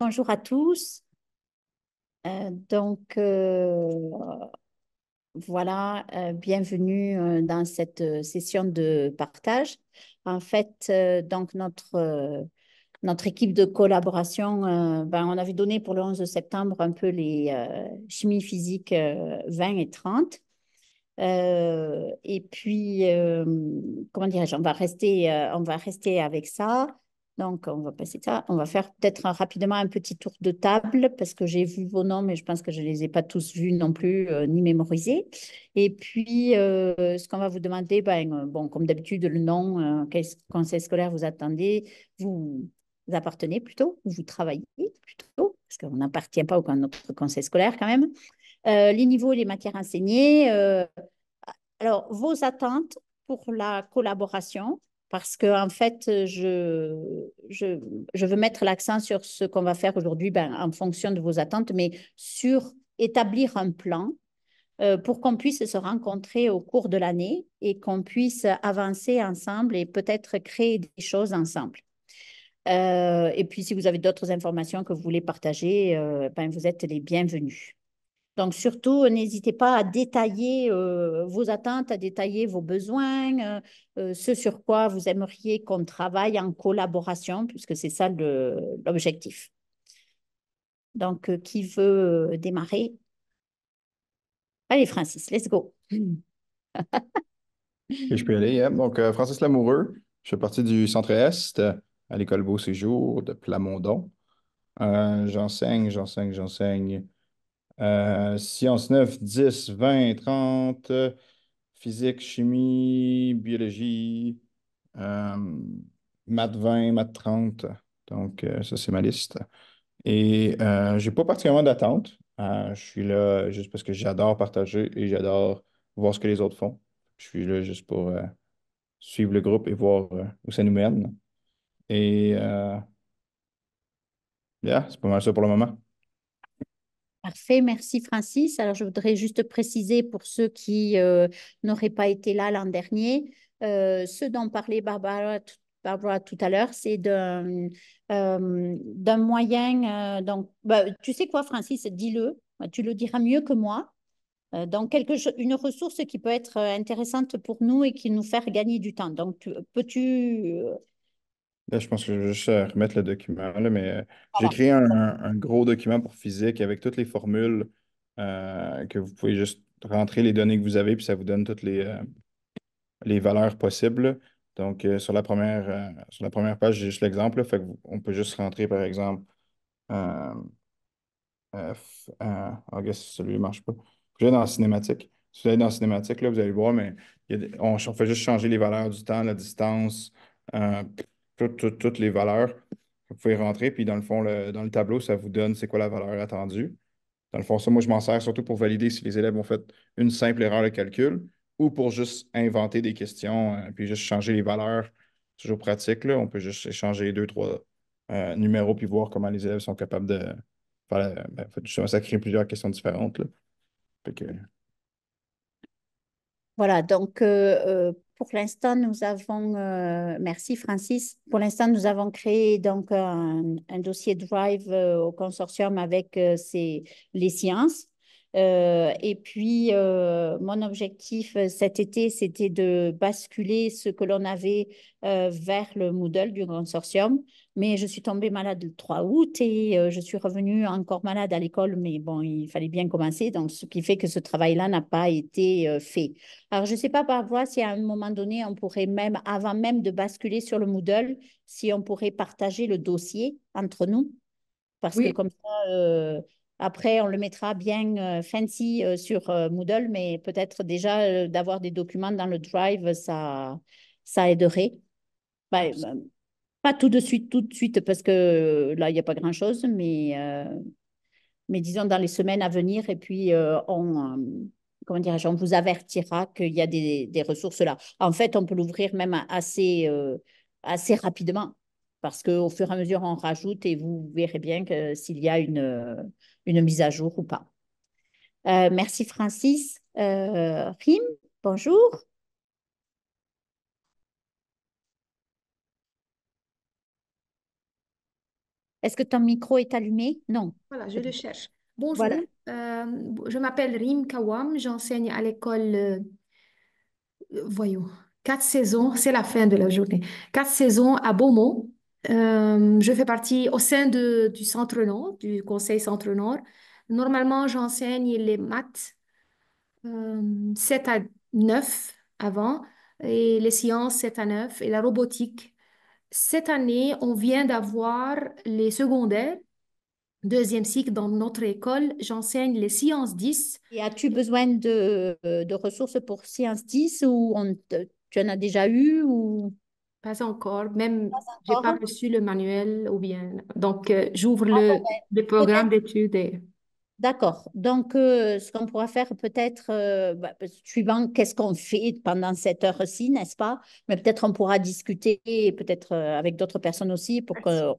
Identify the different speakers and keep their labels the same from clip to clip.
Speaker 1: Bonjour à tous. Euh, donc, euh, voilà, euh, bienvenue dans cette session de partage. En fait, donc notre, notre équipe de collaboration, ben, on avait donné pour le 11 septembre un peu les chimies physiques 20 et 30. Euh, et puis, euh, comment dirais-je, on va rester, euh, on va rester avec ça. Donc, on va passer ça. On va faire peut-être rapidement un petit tour de table parce que j'ai vu vos noms, mais je pense que je ne les ai pas tous vus non plus, ni mémorisés. Et puis, ce qu'on va vous demander, ben, bon, comme d'habitude, le nom, quel conseil scolaire vous attendez, vous, appartenez plutôt, vous travaillez plutôt, parce qu'on n'appartient pas aucun autre conseil scolaire quand même. Euh, les niveaux et les matières enseignées. Euh, alors, vos attentes pour la collaboration, parce que en fait, je, veux mettre l'accent sur ce qu'on va faire aujourd'hui ben, en fonction de vos attentes, mais sur établir un plan euh, pour qu'on puisse se rencontrer au cours de l'année et qu'on puisse avancer ensemble et peut-être créer des choses ensemble. et puis, si vous avez d'autres informations que vous voulez partager, ben, vous êtes les bienvenus. Donc surtout, n'hésitez pas à détailler euh, vos attentes, à détailler vos besoins, euh, euh, ce sur quoi vous aimeriez qu'on travaille en collaboration, puisque c'est ça l'objectif. Donc, qui veut démarrer Allez, Francis, let's go.
Speaker 2: je peux aller. Hein. Donc, Francis Lamoureux, je fais partie du Centre-Est à l'école Beau Séjour de Plamondon. j'enseigne, j'enseigne, j'enseigne euh, science 9, 10, 20, 30, physique, chimie, biologie, euh, maths 20, maths 30. Donc, euh, ça, c'est ma liste. Et je euh, j'ai pas particulièrement d'attente. je suis là juste parce que j'adore partager et j'adore voir ce que les autres font. Je suis là juste pour suivre le groupe et voir où ça nous mène. Et yeah, c'est pas mal ça pour le moment.
Speaker 1: Parfait, merci Francis. Alors je voudrais juste préciser pour ceux qui euh, n'auraient pas été là l'an dernier, euh, ce dont parlait Barbara, tout à l'heure, c'est d'un euh, moyen. Euh, donc, bah, tu sais quoi Francis, dis-le, tu le diras mieux que moi. donc quelque, une ressource qui peut être intéressante pour nous et qui nous fait gagner du temps. Donc peux-tu
Speaker 2: je pense que je vais juste euh, remettre le document, mais euh, ah j'ai créé un, gros document pour physique avec toutes les formules euh, que vous pouvez juste rentrer les données que vous avez, puis ça vous donne toutes les, les valeurs possibles. Donc, sur, la première, sur la première page, j'ai juste l'exemple. Fait on peut juste rentrer, par exemple, F, guess celui ne marche pas. Je vais dans la cinématique. Si vous allez dans la cinématique, là, vous allez voir, mais on, fait juste changer les valeurs du temps, la distance toutes, les valeurs. Vous pouvez rentrer, puis dans le fond, dans le tableau, ça vous donne c'est quoi la valeur attendue. Dans le fond, ça, moi, je m'en sers surtout pour valider si les élèves ont fait une simple erreur de calcul ou pour juste inventer des questions, euh, puis juste changer les valeurs. Toujours pratique, On peut juste échanger deux, trois euh, numéros, puis voir comment les élèves sont capables de faire. ça ben, crée plusieurs questions différentes,
Speaker 1: Voilà, donc euh, pour l'instant, nous avons, euh, merci Francis, pour l'instant, nous avons créé donc un, dossier Drive euh, au consortium avec euh, ces les sciences. Euh, et puis, euh, mon objectif euh, cet été, c'était de basculer ce que l'on avait vers le Moodle du consortium. Mais je suis tombée malade le 3 août et je suis revenue encore malade à l'école. Mais bon, il fallait bien commencer. Donc, ce qui fait que ce travail-là n'a pas été fait. Alors, je ne sais pas parfois si à un moment donné, on pourrait même, avant même de basculer sur le Moodle, si on pourrait partager le dossier entre nous. Parce que comme ça, après, on le mettra bien euh, fancy euh, sur euh, Moodle, mais peut-être déjà d'avoir des documents dans le Drive, ça, ça aiderait. Bah, bah, pas tout de suite, tout de suite, parce que là, il n'y a pas grand-chose, mais, mais disons dans les semaines à venir, et puis on, comment on vous avertira qu'il y a des, des, ressources là. En fait, on peut l'ouvrir même assez, assez rapidement, parce qu'au fur et à mesure, on rajoute, et vous verrez bien que s'il y a une une mise à jour ou pas. Euh, merci Francis. Euh, Rim, bonjour.
Speaker 3: Est-ce que ton micro est allumé? Non. Voilà, je le cherche. Bonjour, euh, je m'appelle Rim Kawam, j'enseigne à l'école, voyons, quatre saisons, c'est la fin de la journée, quatre saisons à Beaumont. Euh, je fais partie au sein du Centre Nord, du Conseil Centre Nord. Normalement, j'enseigne les maths 7 euh, à 9 avant, et les sciences 7 à 9, et la robotique. Cette année, on vient d'avoir les secondaires, deuxième cycle dans notre école. J'enseigne les sciences 10. Et
Speaker 1: as-tu besoin de, ressources pour sciences 10 ou on, tu en as déjà eu
Speaker 3: ou... Pas encore, même je n'ai pas reçu le manuel ou bien. Donc, euh, j'ouvre ah, le, programme d'études. D'accord. Donc, euh, ce qu'on pourra
Speaker 1: faire peut-être, euh, bah, suivant qu'est-ce qu'on fait pendant cette heure-ci, n'est-ce pas Mais peut-être on pourra discuter, peut-être avec d'autres personnes aussi, pour qu'on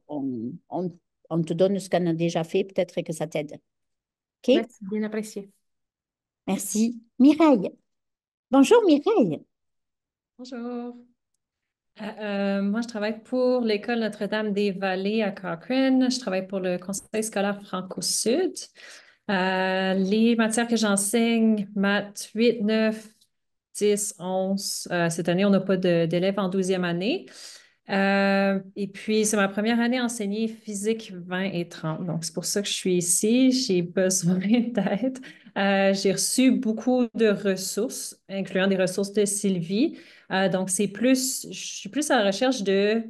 Speaker 1: on, on, te donne ce qu'on a déjà fait, peut-être, et que ça t'aide. OK
Speaker 3: Merci, bien apprécié.
Speaker 1: Merci. Mireille. Bonjour, Mireille.
Speaker 3: Bonjour.
Speaker 4: Euh, moi, je travaille pour l'école Notre-Dame-des-Vallées à Cochrane. Je travaille pour le conseil scolaire franco-sud. Euh, les matières que j'enseigne, maths 8, 9, 10, 11. cette année, on n'a pas d'élèves en 12e année. Euh, et puis, c'est ma première année à enseigner physique 20 et 30. Donc, c'est pour ça que je suis ici. J'ai besoin d'aide. J'ai reçu beaucoup de ressources, incluant des ressources de Sylvie. Euh, donc, c'est plus, je suis plus à la recherche de,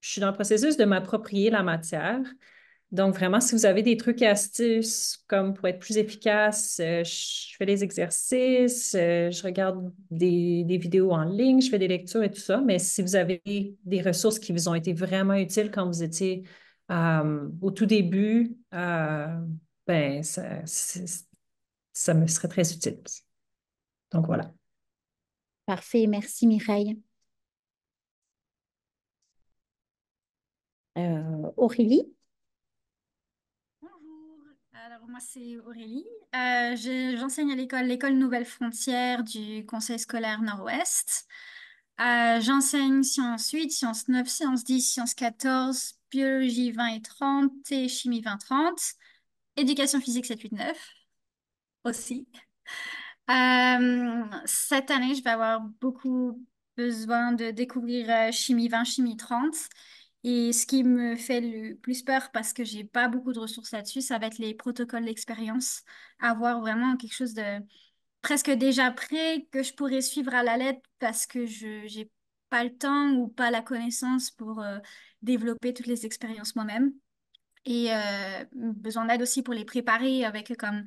Speaker 4: je suis dans le processus de m'approprier la matière. Donc, vraiment, si vous avez des trucs et astuces comme pour être plus efficace, euh, je fais des exercices, euh, je regarde des, vidéos en ligne, je fais des lectures et tout ça. Mais si vous avez des ressources qui vous ont été vraiment utiles quand vous étiez au tout début, ben, ça, ça me serait très utile. Donc, voilà. Parfait, merci Mireille.
Speaker 3: Euh, Aurélie
Speaker 5: Bonjour, alors moi c'est Aurélie. Euh, j'enseigne à l'école, l'école Nouvelle Frontière du Conseil scolaire Nord-Ouest. Euh, j'enseigne sciences 8, sciences 9, sciences 10, sciences 14, biologie 20 et 30 et chimie 20 30, éducation physique 7, 8, 9 aussi. Euh, cette année, je vais avoir beaucoup besoin de découvrir euh, Chimie 20, Chimie 30. Et ce qui me fait le plus peur, parce que j'ai pas beaucoup de ressources là-dessus, ça va être les protocoles d'expérience. Avoir vraiment quelque chose de presque déjà prêt que je pourrais suivre à la lettre parce que je n'ai pas le temps ou pas la connaissance pour euh, développer toutes les expériences moi-même. Et besoin d'aide aussi pour les préparer avec comme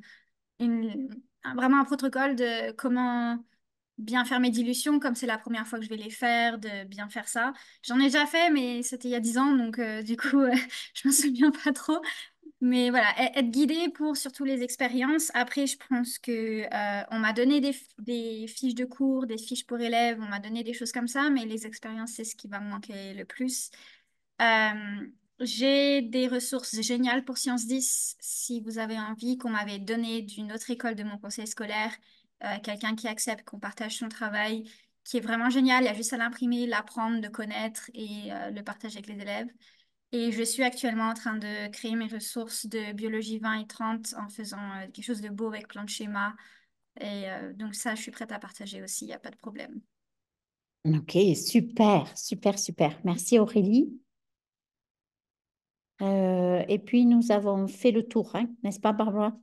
Speaker 5: une, vraiment un protocole de comment bien faire mes dilutions, comme c'est la première fois que je vais les faire, de bien faire ça. J'en ai déjà fait, mais c'était il y a 10 ans, donc euh, du coup, je euh, je m'en souviens pas trop. Mais voilà, être guidée pour surtout les expériences. Après, je pense que euh, on m'a donné des, des, fiches de cours, des fiches pour élèves, on m'a donné des choses comme ça, mais les expériences, c'est ce qui va me manquer le plus. J'ai des ressources géniales pour Science 10. Si vous avez envie, qu'on m'avait donné d'une autre école de mon conseil scolaire, euh, quelqu'un qui accepte qu'on partage son travail, qui est vraiment génial. Il y a juste à l'imprimer, l'apprendre, de connaître et euh, le partager avec les élèves. Et je suis actuellement en train de créer mes ressources de biologie 20 et 30 en faisant euh, quelque chose de beau avec plein de schémas. Et donc ça, je suis prête à partager aussi, il n'y a pas de problème.
Speaker 1: Ok, super, super, super. Merci Aurélie. Euh, et puis, nous avons fait le tour, hein, n'est-ce pas, Barbara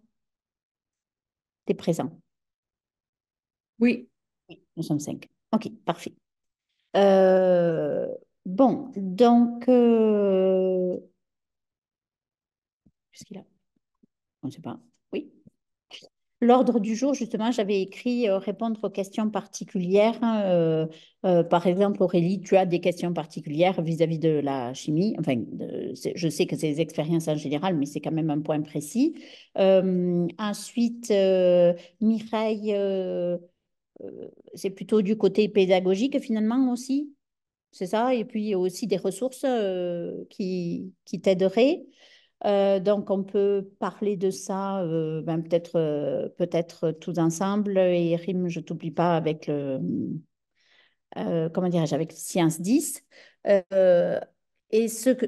Speaker 1: es présent Oui. nous sommes cinq. OK, parfait. Euh, bon, donc... Euh, qu'est-ce qu'il a On ne sait pas. L'ordre du jour, justement, j'avais écrit euh, répondre aux questions particulières. Hein, euh, euh, par exemple, Aurélie, tu as des questions particulières vis-à-vis de la chimie. Enfin, je sais que c'est des expériences en général, mais c'est quand même un point précis. ensuite, Mireille, c'est plutôt du côté pédagogique finalement aussi, c'est ça Et puis aussi des ressources qui, qui t'aideraient. Euh, donc, on peut parler de ça euh, ben peut-être euh, peut-être tous ensemble. Et Rime, je t'oublie pas avec comment dirais-je Avec Science 10. et ce que,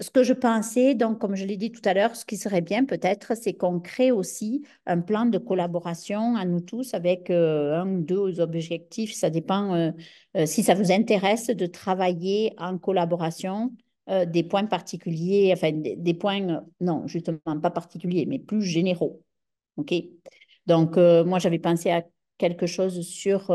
Speaker 1: ce que je pensais, donc, comme je l'ai dit tout à l'heure, ce qui serait bien peut-être, c'est qu'on crée aussi un plan de collaboration à nous tous avec un ou deux objectifs. Ça dépend si ça vous intéresse de travailler en collaboration euh, des points particuliers, enfin des, points, euh, non, justement pas particuliers, mais plus généraux. OK Donc, euh, moi, j'avais pensé à quelque chose sur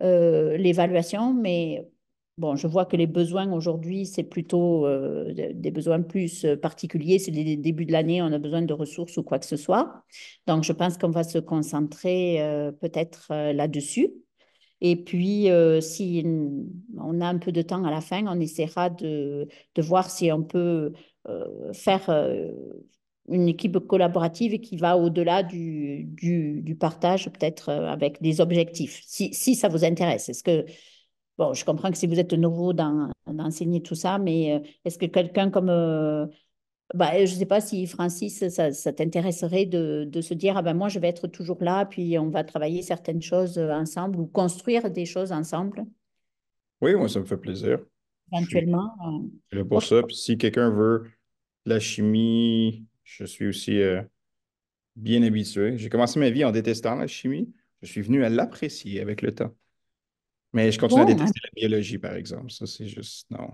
Speaker 1: l'évaluation, mais bon, je vois que les besoins aujourd'hui, c'est plutôt des besoins plus particuliers. C'est les débuts de l'année, on a besoin de ressources ou quoi que ce soit. Donc, je pense qu'on va se concentrer peut-être là-dessus. Et puis, euh, si on a un peu de temps à la fin, on essaiera de, de voir si on peut euh, faire euh, une équipe collaborative qui va au-delà du, du, du, partage, peut-être avec des objectifs, si, si ça vous intéresse. Est-ce que, bon, je comprends que si vous êtes nouveau dans, d'enseigner tout ça, mais est-ce que quelqu'un comme bah, je ne sais pas si Francis, ça, t'intéresserait de, de, se dire, ah ben, moi, je vais être toujours là, puis on va travailler certaines choses euh, ensemble ou construire des choses ensemble.
Speaker 2: Oui, moi, ça me fait plaisir. Éventuellement. Euh, pour ça. si quelqu'un veut la chimie, je suis aussi euh, bien habitué. J'ai commencé ma vie en détestant la chimie. Je suis venu à l'apprécier avec le temps. Mais je continue à hein. détester la biologie, par exemple. Ça, c'est juste non.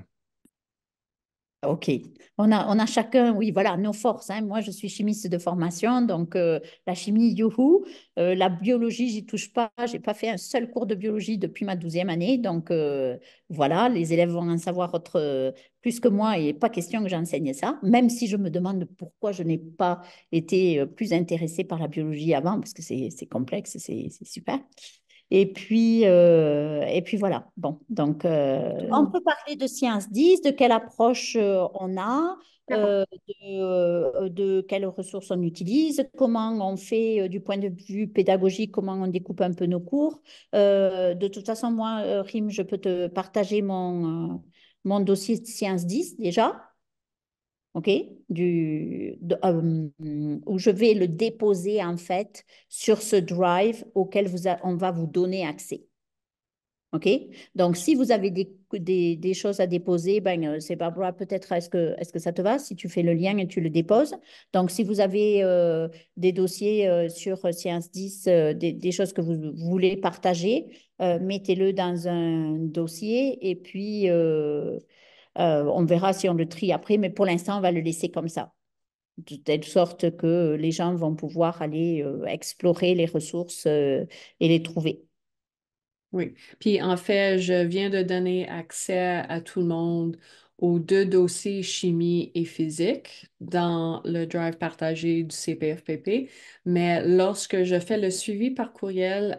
Speaker 2: OK.
Speaker 1: On a, chacun, oui, voilà, nos forces. Hein. Moi, je suis chimiste de formation, donc euh, la chimie, youhou. Euh, la biologie, j'y touche pas. J'ai pas fait un seul cours de biologie depuis ma douzième année. Donc, euh, voilà, les élèves vont en savoir autre, plus que moi et pas question que j'enseigne ça, même si je me demande pourquoi je n'ai pas été plus intéressée par la biologie avant, parce que c'est complexe, c'est super. Et puis, euh, et puis voilà. Bon, donc euh, on peut parler de Science 10, de quelle approche euh, on a, de, quelles ressources on utilise, comment on fait du point de vue pédagogique, comment on découpe un peu nos cours. de toute façon, moi, Rim, je peux te partager mon, mon dossier de Science 10 déjà. OK du, où je vais le déposer en fait sur ce drive auquel vous on va vous donner accès. OK Donc, si vous avez des, des, choses à déposer, ben, euh, c'est Barbara, peut-être, est-ce que, est que ça te va si tu fais le lien et tu le déposes Donc, si vous avez euh, des dossiers euh, sur Science 10, des, des, choses que vous voulez partager, mettez-le dans un dossier et puis euh, on verra si on le trie après, mais pour l'instant, on va le laisser comme ça, de telle sorte que les gens vont pouvoir aller euh, explorer les
Speaker 6: ressources euh, et les trouver. Oui, puis en fait, je viens de donner accès à tout le monde aux deux dossiers chimie et physique dans le drive partagé du CPFPP, mais lorsque je fais le suivi par courriel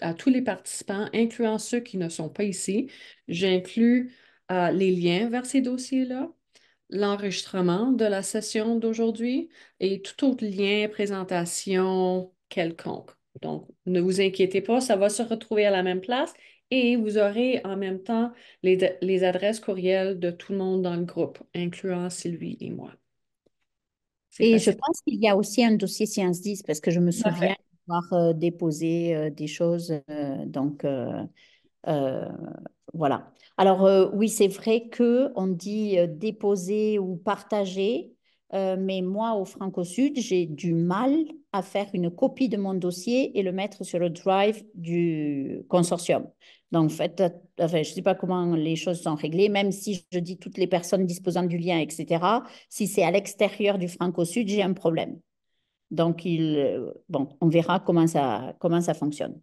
Speaker 6: à tous les participants, incluant ceux qui ne sont pas ici, j'inclus euh, les liens vers ces dossiers-là, l'enregistrement de la session d'aujourd'hui et tout autre lien, présentation quelconque. Donc, ne vous inquiétez pas, ça va se retrouver à la même place et vous aurez en même temps les, adresses courriels de tout le monde dans le groupe, incluant Sylvie et moi. Et je
Speaker 1: pense qu'il y a aussi un dossier science 10 parce que je me souviens d'avoir euh, déposé euh, des choses. donc, euh, voilà. Alors euh, oui, c'est vrai que on dit euh, déposer ou partager, mais moi au Franco Sud, j'ai du mal à faire une copie de mon dossier et le mettre sur le drive du consortium. Donc en fait, je ne sais pas comment les choses sont réglées, même si je dis toutes les personnes disposant du lien, etc. Si c'est à l'extérieur du Franco Sud, j'ai un problème. Donc bon, on verra comment ça comment ça fonctionne.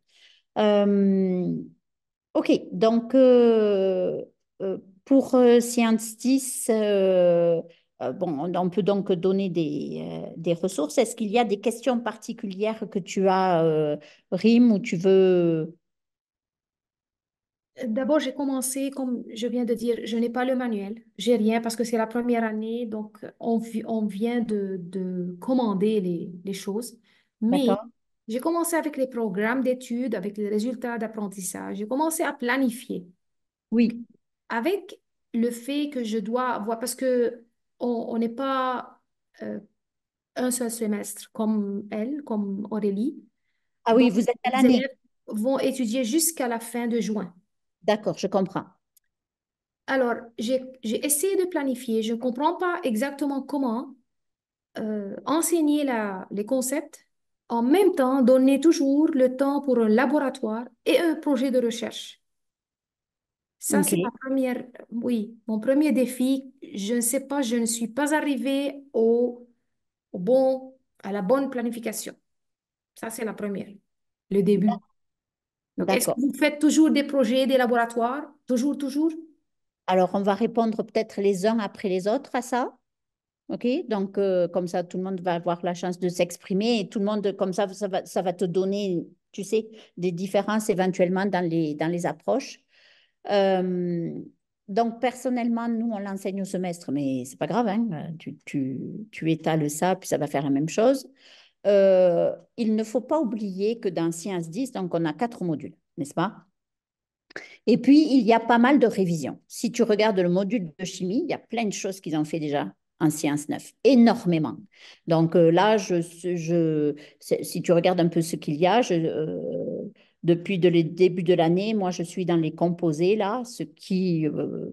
Speaker 1: Ok, donc euh, euh, pour euh, Sciences bon, on peut donc donner des, des ressources. Est-ce qu'il y a des questions particulières que tu as, Rime, ou tu veux...
Speaker 3: D'abord, j'ai commencé, comme je viens de dire, je n'ai pas le manuel, j'ai rien parce que c'est la première année, donc on, on vient de, de commander les, les choses. Mais j'ai commencé avec les programmes d'études, avec les résultats d'apprentissage. J'ai commencé à planifier. Oui. Avec le fait que je dois avoir, parce que on n'est pas euh, un seul semestre comme elle, comme Aurélie.
Speaker 1: Ah oui, vous êtes à l'année. Les
Speaker 3: vont étudier jusqu'à la fin de juin. D'accord, je comprends. Alors, j'ai essayé de planifier. Je ne comprends pas exactement comment euh, enseigner la, les concepts en même temps donner toujours le temps pour un laboratoire et un projet de recherche. Ça, c'est ma première, oui, mon premier défi. Je ne sais pas, je ne suis pas arrivée au, bon, à la bonne planification. Ça, c'est la première, le début. Donc, est-ce que vous faites toujours des projets, des laboratoires Toujours, toujours
Speaker 1: Alors, on va répondre peut-être les uns après les autres à ça. OK Donc, euh, comme ça, tout le monde va avoir la chance de s'exprimer et tout le monde, comme ça, ça va, ça va te donner, tu sais, des différences éventuellement dans les, dans les approches. Euh, donc, personnellement, nous, on l'enseigne au semestre, mais c'est pas grave, hein, euh, tu, tu, tu, étales ça, puis ça va faire la même chose. il ne faut pas oublier que dans Sciences 10, donc on a quatre modules, n'est-ce pas Et puis, il y a pas mal de révisions. Si tu regardes le module de chimie, il y a plein de choses qu'ils ont fait déjà en Sciences 9, énormément. Donc euh, là, je, si tu regardes un peu ce qu'il y a, euh, depuis de, le début de l'année, moi, je suis dans les composés, là, ce qui, euh,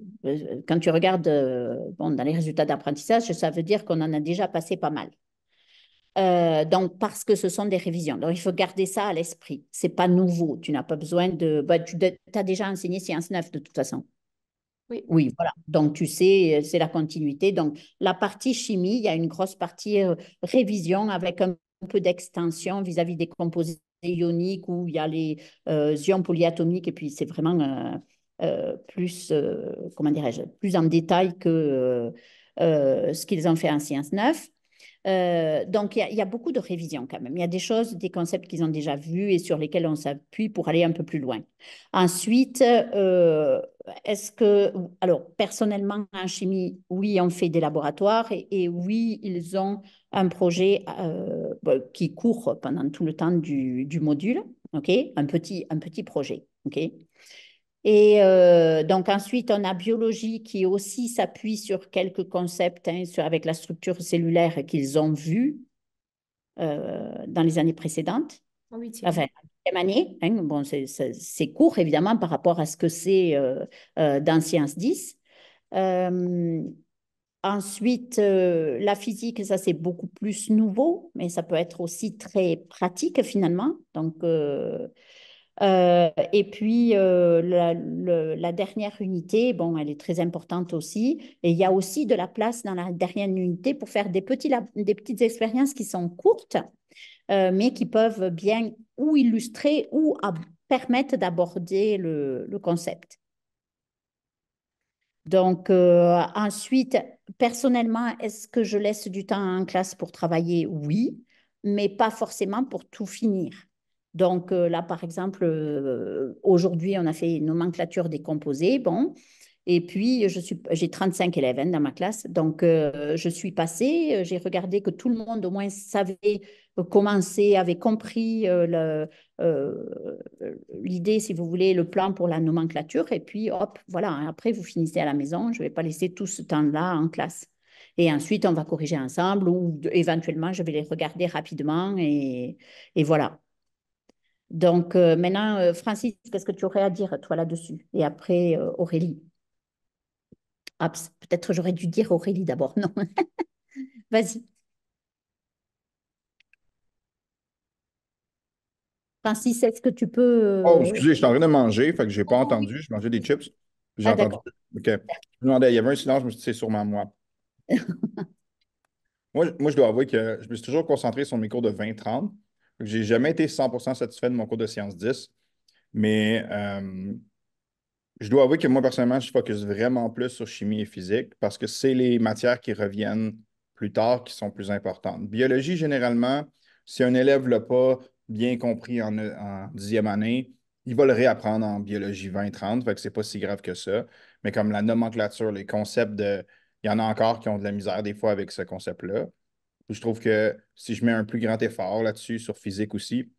Speaker 1: quand tu regardes bon, dans les résultats d'apprentissage, ça veut dire qu'on en a déjà passé pas mal. donc, parce que ce sont des révisions. Donc, il faut garder ça à l'esprit. C'est pas nouveau. Tu n'as pas besoin de. Bah, tu as déjà enseigné Sciences neuves, de toute façon. Oui. voilà. Donc, tu sais, euh, c'est la continuité. Donc, la partie chimie, il y a une grosse partie euh, révision avec un peu d'extension vis-à-vis des composés ioniques où il y a les euh, ions polyatomiques et puis c'est vraiment plus, comment dirais-je, plus en détail que ce qu'ils ont fait en science 9. Euh, donc, il y, a beaucoup de révisions quand même. Il y a des choses, des concepts qu'ils ont déjà vus et sur lesquels on s'appuie pour aller un peu plus loin. Ensuite, euh, est-ce que, alors personnellement, en chimie, oui, on fait des laboratoires et, oui, ils ont un projet euh, qui court pendant tout le temps du, du module, ok un, petit, un petit projet. ok et euh, donc ensuite, on a biologie qui aussi s'appuie sur quelques concepts hein, avec la structure cellulaire qu'ils ont vu euh, dans les années précédentes. Enfin, en année. Hein. bon, c'est court, évidemment, par rapport à ce que c'est euh, dans Science 10. ensuite, la physique, ça, c'est beaucoup plus nouveau, mais ça peut être aussi très pratique, finalement. Donc... Euh, et puis, euh, la, dernière unité, bon, elle est très importante aussi. Et il y a aussi de la place dans la dernière unité pour faire des, petits, des petites expériences qui sont courtes, euh, mais qui peuvent bien ou illustrer ou permettre d'aborder le, concept. Donc, ensuite, personnellement, est-ce que je laisse du temps en classe pour travailler Oui, mais pas forcément pour tout finir. Donc euh, là, par exemple, euh, aujourd'hui, on a fait une nomenclature décomposée. Bon, et puis, j'ai 35 élèves hein, dans ma classe. Donc, euh, je suis passée, j'ai regardé que tout le monde au moins savait commencer, avait compris l'idée, si vous voulez, le plan pour la nomenclature. Et puis, hop, voilà, hein. après, vous finissez à la maison. Je ne vais pas laisser tout ce temps-là en classe. Et ensuite, on va corriger ensemble ou éventuellement, je vais les regarder rapidement. Et, et voilà. Donc euh, maintenant, euh, Francis, qu'est-ce que tu aurais à dire, toi, là-dessus Et après, euh, Aurélie. Ah, peut-être j'aurais dû dire Aurélie d'abord, non. Vas-y. Francis, est-ce que tu peux... Oh, excusez,
Speaker 2: je suis en train de manger, fait que je n'ai pas ah entendu. J'ai Je mangeais des chips. J'ai ah, entendu. OK. Je demandais, il y avait un silence, je me c'est sûrement moi. moi. Moi, je dois avouer que je me suis toujours concentré sur mes cours de 20-30. J'ai jamais été 100% satisfait de mon cours de sciences 10, mais euh, je dois avouer que moi, personnellement, je focus vraiment plus sur chimie et physique parce que c'est les matières qui reviennent plus tard qui sont plus importantes. Biologie, généralement, si un élève ne l'a pas bien compris en, dixième année, il va le réapprendre en biologie 20-30, fait que c'est pas si grave que ça. Mais comme la nomenclature, les concepts de. Il y en a encore qui ont de la misère des fois avec ce concept-là. Je trouve que si je mets un plus grand effort là-dessus, sur physique aussi,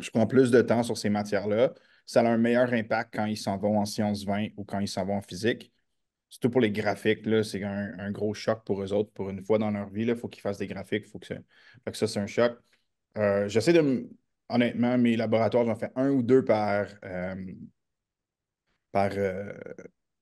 Speaker 2: je prends plus de temps sur ces matières-là. Ça a un meilleur impact quand ils s'en vont en sciences 20 ou quand ils s'en vont en physique. Surtout pour les graphiques, c'est un, gros choc pour eux autres. Pour une fois dans leur vie, il faut qu'ils fassent des graphiques. Faut ça, c'est un choc. Euh, j'essaie de. Honnêtement, mes laboratoires, j'en fais un ou deux par, euh, par, euh,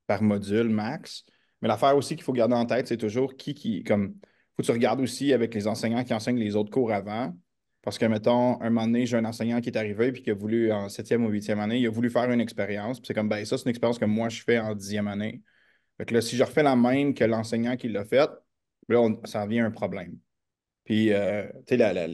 Speaker 2: par module max. Mais l'affaire aussi qu'il faut garder en tête, c'est toujours qui, qui, comme tu regardes aussi avec les enseignants qui enseignent les autres cours avant. Parce que, mettons, un moment donné, j'ai un enseignant qui est arrivé et qui a voulu, en septième ou huitième année, il a voulu faire une expérience. c'est comme, ben, ça, c'est une expérience que moi, je fais en dixième année. Fait que là, si je refais la même que l'enseignant qui l'a faite, là, ça devient un problème. Puis, euh, tu sais,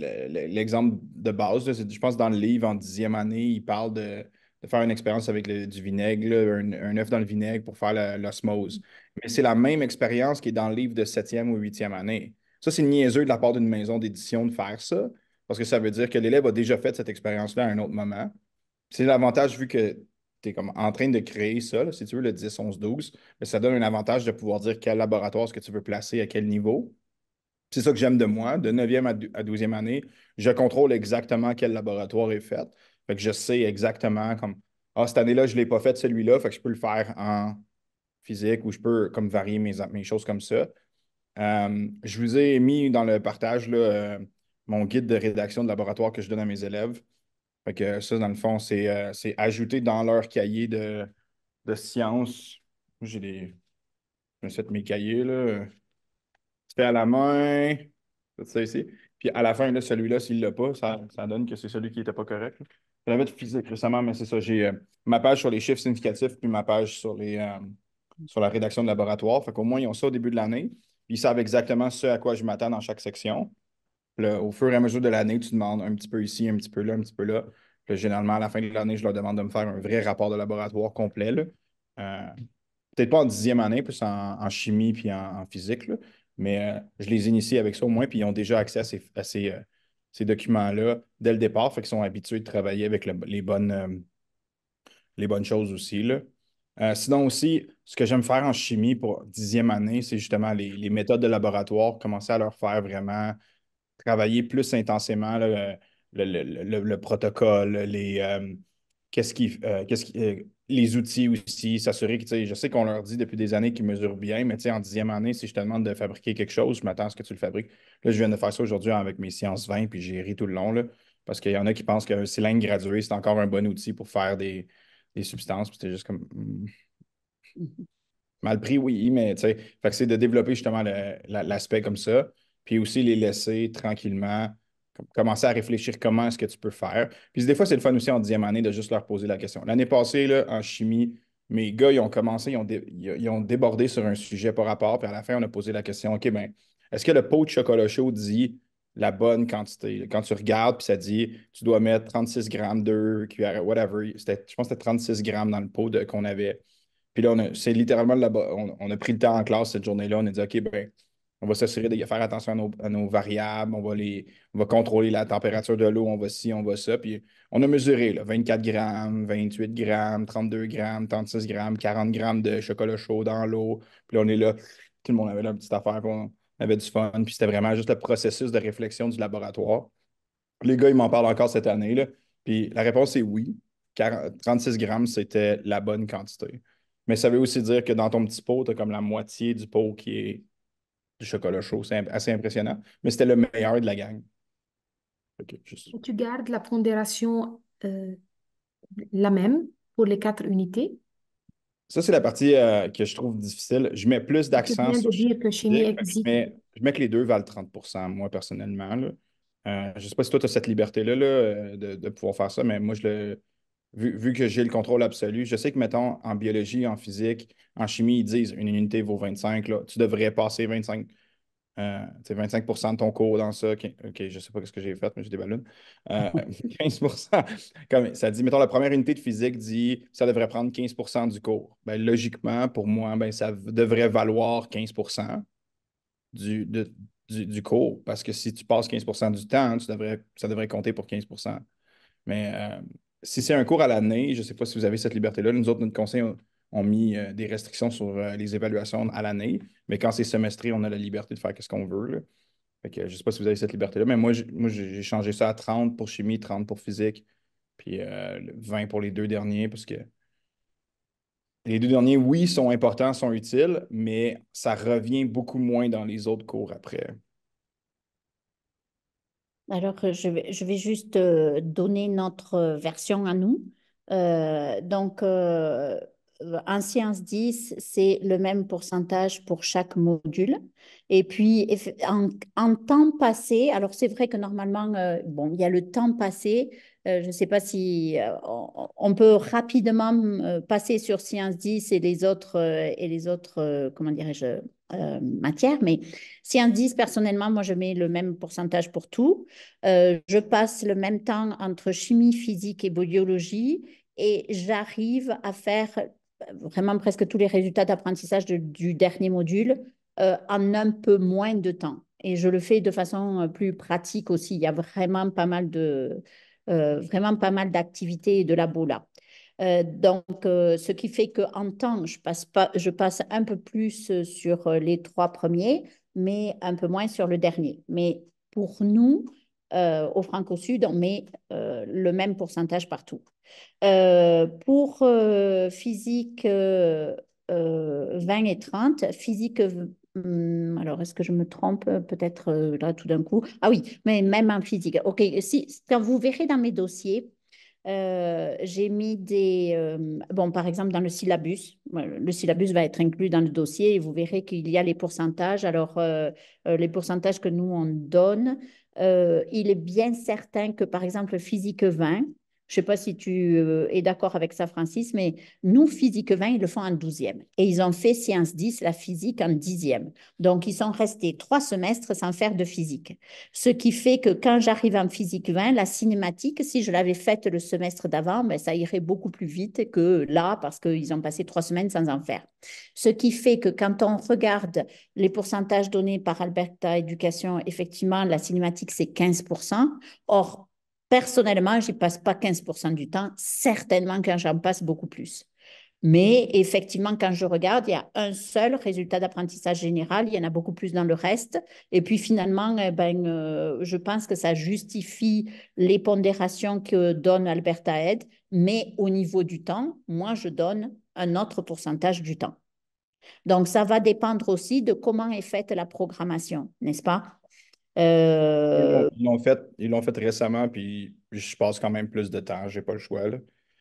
Speaker 2: l'exemple de base, je pense, dans le livre, en dixième année, il parle de, faire une expérience avec du vinaigre, un, un, œuf dans le vinaigre pour faire l'osmose. Mais c'est la même expérience qui est dans le livre de septième ou huitième année. Ça, c'est niaiseux de la part d'une maison d'édition de faire ça, parce que ça veut dire que l'élève a déjà fait cette expérience-là à un autre moment. C'est l'avantage, vu que tu es comme en train de créer ça, si tu veux, le 10, 11, 12, mais ça donne un avantage de pouvoir dire quel laboratoire est-ce que tu veux placer, à quel niveau. C'est ça que j'aime de moi. De 9e à 12e année, je contrôle exactement quel laboratoire est fait. que je sais exactement comme Ah, cette année-là, je ne l'ai pas fait celui-là, fait que je peux le faire en physique ou je peux comme varier mes choses comme ça. Euh, je vous ai mis dans le partage là, euh, mon guide de rédaction de laboratoire que je donne à mes élèves. Fait que ça, dans le fond, c'est euh, c'est ajouté dans leur cahier de, de sciences. J'ai des. Je mes cahiers, fait à la main. ça ici. Puis à la fin, celui-là, s'il ne l'a pas, ça, donne que c'est celui qui n'était pas correct. J'avais de physique récemment, mais c'est ça. J'ai ma page sur les chiffres significatifs, puis ma page sur, les, sur la rédaction de laboratoire. Fait qu'au moins, ils ont ça au début de l'année ils savent exactement ce à quoi je m'attends dans chaque section. au fur et à mesure de l'année, tu demandes un petit peu ici, un petit peu là, un petit peu là. généralement, à la fin de l'année, je leur demande de me faire un vrai rapport de laboratoire complet. Euh, peut-être pas en dixième année, plus en, chimie puis en, physique, mais euh, je les initie avec ça au moins, puis ils ont déjà accès à ces, euh, documents-là dès le départ, fait qu'ils sont habitués de travailler avec les, bonnes, les bonnes choses aussi. Euh, sinon aussi, ce que j'aime faire en chimie pour dixième année, c'est justement les, méthodes de laboratoire, commencer à leur faire vraiment travailler plus intensément le, protocole, les, euh, qu'est-ce qui, euh, les outils aussi, s'assurer que, je sais qu'on leur dit depuis des années qu'ils mesurent bien, mais en dixième année, si je te demande de fabriquer quelque chose, je m'attends à ce que tu le fabriques. Là, je viens de faire ça aujourd'hui avec mes sciences 20, puis j'ai ri tout le long, là, parce qu'il y en a qui pensent qu'un cylindre gradué, c'est encore un bon outil pour faire des, des substances, puis c'était juste comme. Hmm, mal pris, oui, mais tu sais, c'est de développer justement l'aspect comme ça, puis aussi les laisser tranquillement commencer à réfléchir comment est-ce que tu peux faire. Puis des fois, c'est le fun aussi en dixième année de juste leur poser la question. L'année passée, là, en chimie, mes gars, ils ont commencé, ils ont, ils ont débordé sur un sujet par rapport, puis à la fin, on a posé la question, OK, ben, est-ce que le pot de chocolat chaud dit la bonne quantité. Quand tu regardes, puis ça dit, tu dois mettre 36 grammes d'œufs, cuillère, whatever. Je pense que c'était 36 grammes dans le pot qu'on avait. Puis là, c'est littéralement là-bas. On, a pris le temps en classe cette journée-là. On a dit, OK, ben, on va s'assurer de faire attention à nos, variables. On va, les, on va contrôler la température de l'eau. On va ci, on va ça. Puis on a mesuré là, 24 grammes, 28 grammes, 32 grammes, 36 grammes, 40 grammes de chocolat chaud dans l'eau. Puis là, on est là. Tout le monde avait la petite affaire. qu'on avait du fun. Puis c'était vraiment juste le processus de réflexion du laboratoire. Les gars, ils m'en parlent encore cette année. Là. Puis la réponse est oui. 36 grammes, c'était la bonne quantité. Mais ça veut aussi dire que dans ton petit pot, tu as comme la moitié du pot qui est du chocolat chaud. C'est assez impressionnant. Mais c'était le meilleur de la gang.
Speaker 3: Tu gardes la pondération euh, la même pour les quatre unités?
Speaker 2: Ça, c'est la partie euh, que je trouve difficile. Je mets plus d'accent sur. Je mets, je mets que les deux valent 30 moi, personnellement. Euh, je ne sais pas si toi, tu as cette liberté-là là, euh, de, pouvoir faire ça, mais moi, je le, vu, que j'ai le contrôle absolu, je sais que, mettons, en biologie, en physique, en chimie, ils disent une unité vaut 25, tu devrais passer 25. Euh, 25 de ton cours dans ça. OK, je ne sais pas ce que j'ai fait, mais j'ai des ballons. 15 euh, comme ça dit, mettons, la première unité de physique dit ça devrait prendre 15 du cours. Ben, logiquement, pour moi, ben, ça devrait valoir 15 du, cours. Parce que si tu passes 15 du temps, ça devrait compter pour 15 Mais euh, si c'est un cours à l'année, je ne sais pas si vous avez cette liberté-là. Nous autres, notre conseil, ont mis euh, des restrictions sur euh, les évaluations à l'année, mais quand c'est semestré, on a la liberté de faire ce qu'on veut. je ne sais pas si vous avez cette liberté-là, mais moi, j'ai changé ça à 30 pour chimie, 30 pour physique, puis 20 euh, pour les deux derniers, parce que les deux derniers, oui, sont importants, sont utiles, mais ça revient beaucoup moins dans les autres cours après.
Speaker 1: Alors, je vais, je vais juste donner notre version à nous. donc, en euh, Sciences 10, c'est le même pourcentage pour chaque module. Et puis, en, temps passé, alors c'est vrai que normalement, euh, bon, il y a le temps passé. Euh, je ne sais pas si on peut rapidement passer sur Sciences 10 et les autres, et les autres comment dirais-je, matières. mais sciences 10, personnellement, moi, je mets le même pourcentage pour tout. je passe le même temps entre chimie, physique et biologie et j'arrive à faire vraiment presque tous les résultats d'apprentissage du dernier module euh, en un peu moins de temps. Et je le fais de façon euh, plus pratique aussi. Il y a vraiment pas mal de euh, vraiment pas mal d'activités et de labos là. donc, ce qui fait qu'en temps, je passe, pas, je passe un peu plus sur les trois premiers, mais un peu moins sur le dernier. Mais pour nous, euh, au Franco-Sud, on met euh, le même pourcentage partout. Euh, pour physique 20 et 30, physique... Hmm, alors, est-ce que je me trompe peut-être là tout d'un coup Ah oui, mais même en physique. OK, si, vous verrez dans mes dossiers, j'ai mis des... bon, par exemple, dans le syllabus, le syllabus va être inclus dans le dossier et vous verrez qu'il y a les pourcentages. Alors, les pourcentages que nous, on donne, euh, il est bien certain que, par exemple, physique 20, je ne sais pas si tu euh, es d'accord avec ça, Francis, mais nous, physique 20, ils le font en douzième. Et ils ont fait Science 10, la physique, en dixième. Donc, ils sont restés trois semestres sans faire de physique. Ce qui fait que quand j'arrive en physique 20, la cinématique, si je l'avais faite le semestre d'avant, ben, ça irait beaucoup plus vite que là, parce qu'ils ont passé trois semaines sans en faire. Ce qui fait que quand on regarde les pourcentages donnés par Alberta Éducation, effectivement, la cinématique, c'est 15%. Or, Personnellement, j'y passe pas 15% du temps, certainement quand j'en passe beaucoup plus. Mais effectivement, quand je regarde, il y a un seul résultat d'apprentissage général, il y en a beaucoup plus dans le reste. Et puis finalement, eh ben, euh, je pense que ça justifie les pondérations que donne Alberta Ed, mais au niveau du temps, moi, je donne un autre pourcentage du temps. Donc, ça va dépendre aussi de comment est faite la programmation, n'est-ce pas
Speaker 2: euh, ils l'ont fait, ils l'ont fait récemment, puis je passe quand même plus de temps, j'ai pas le choix.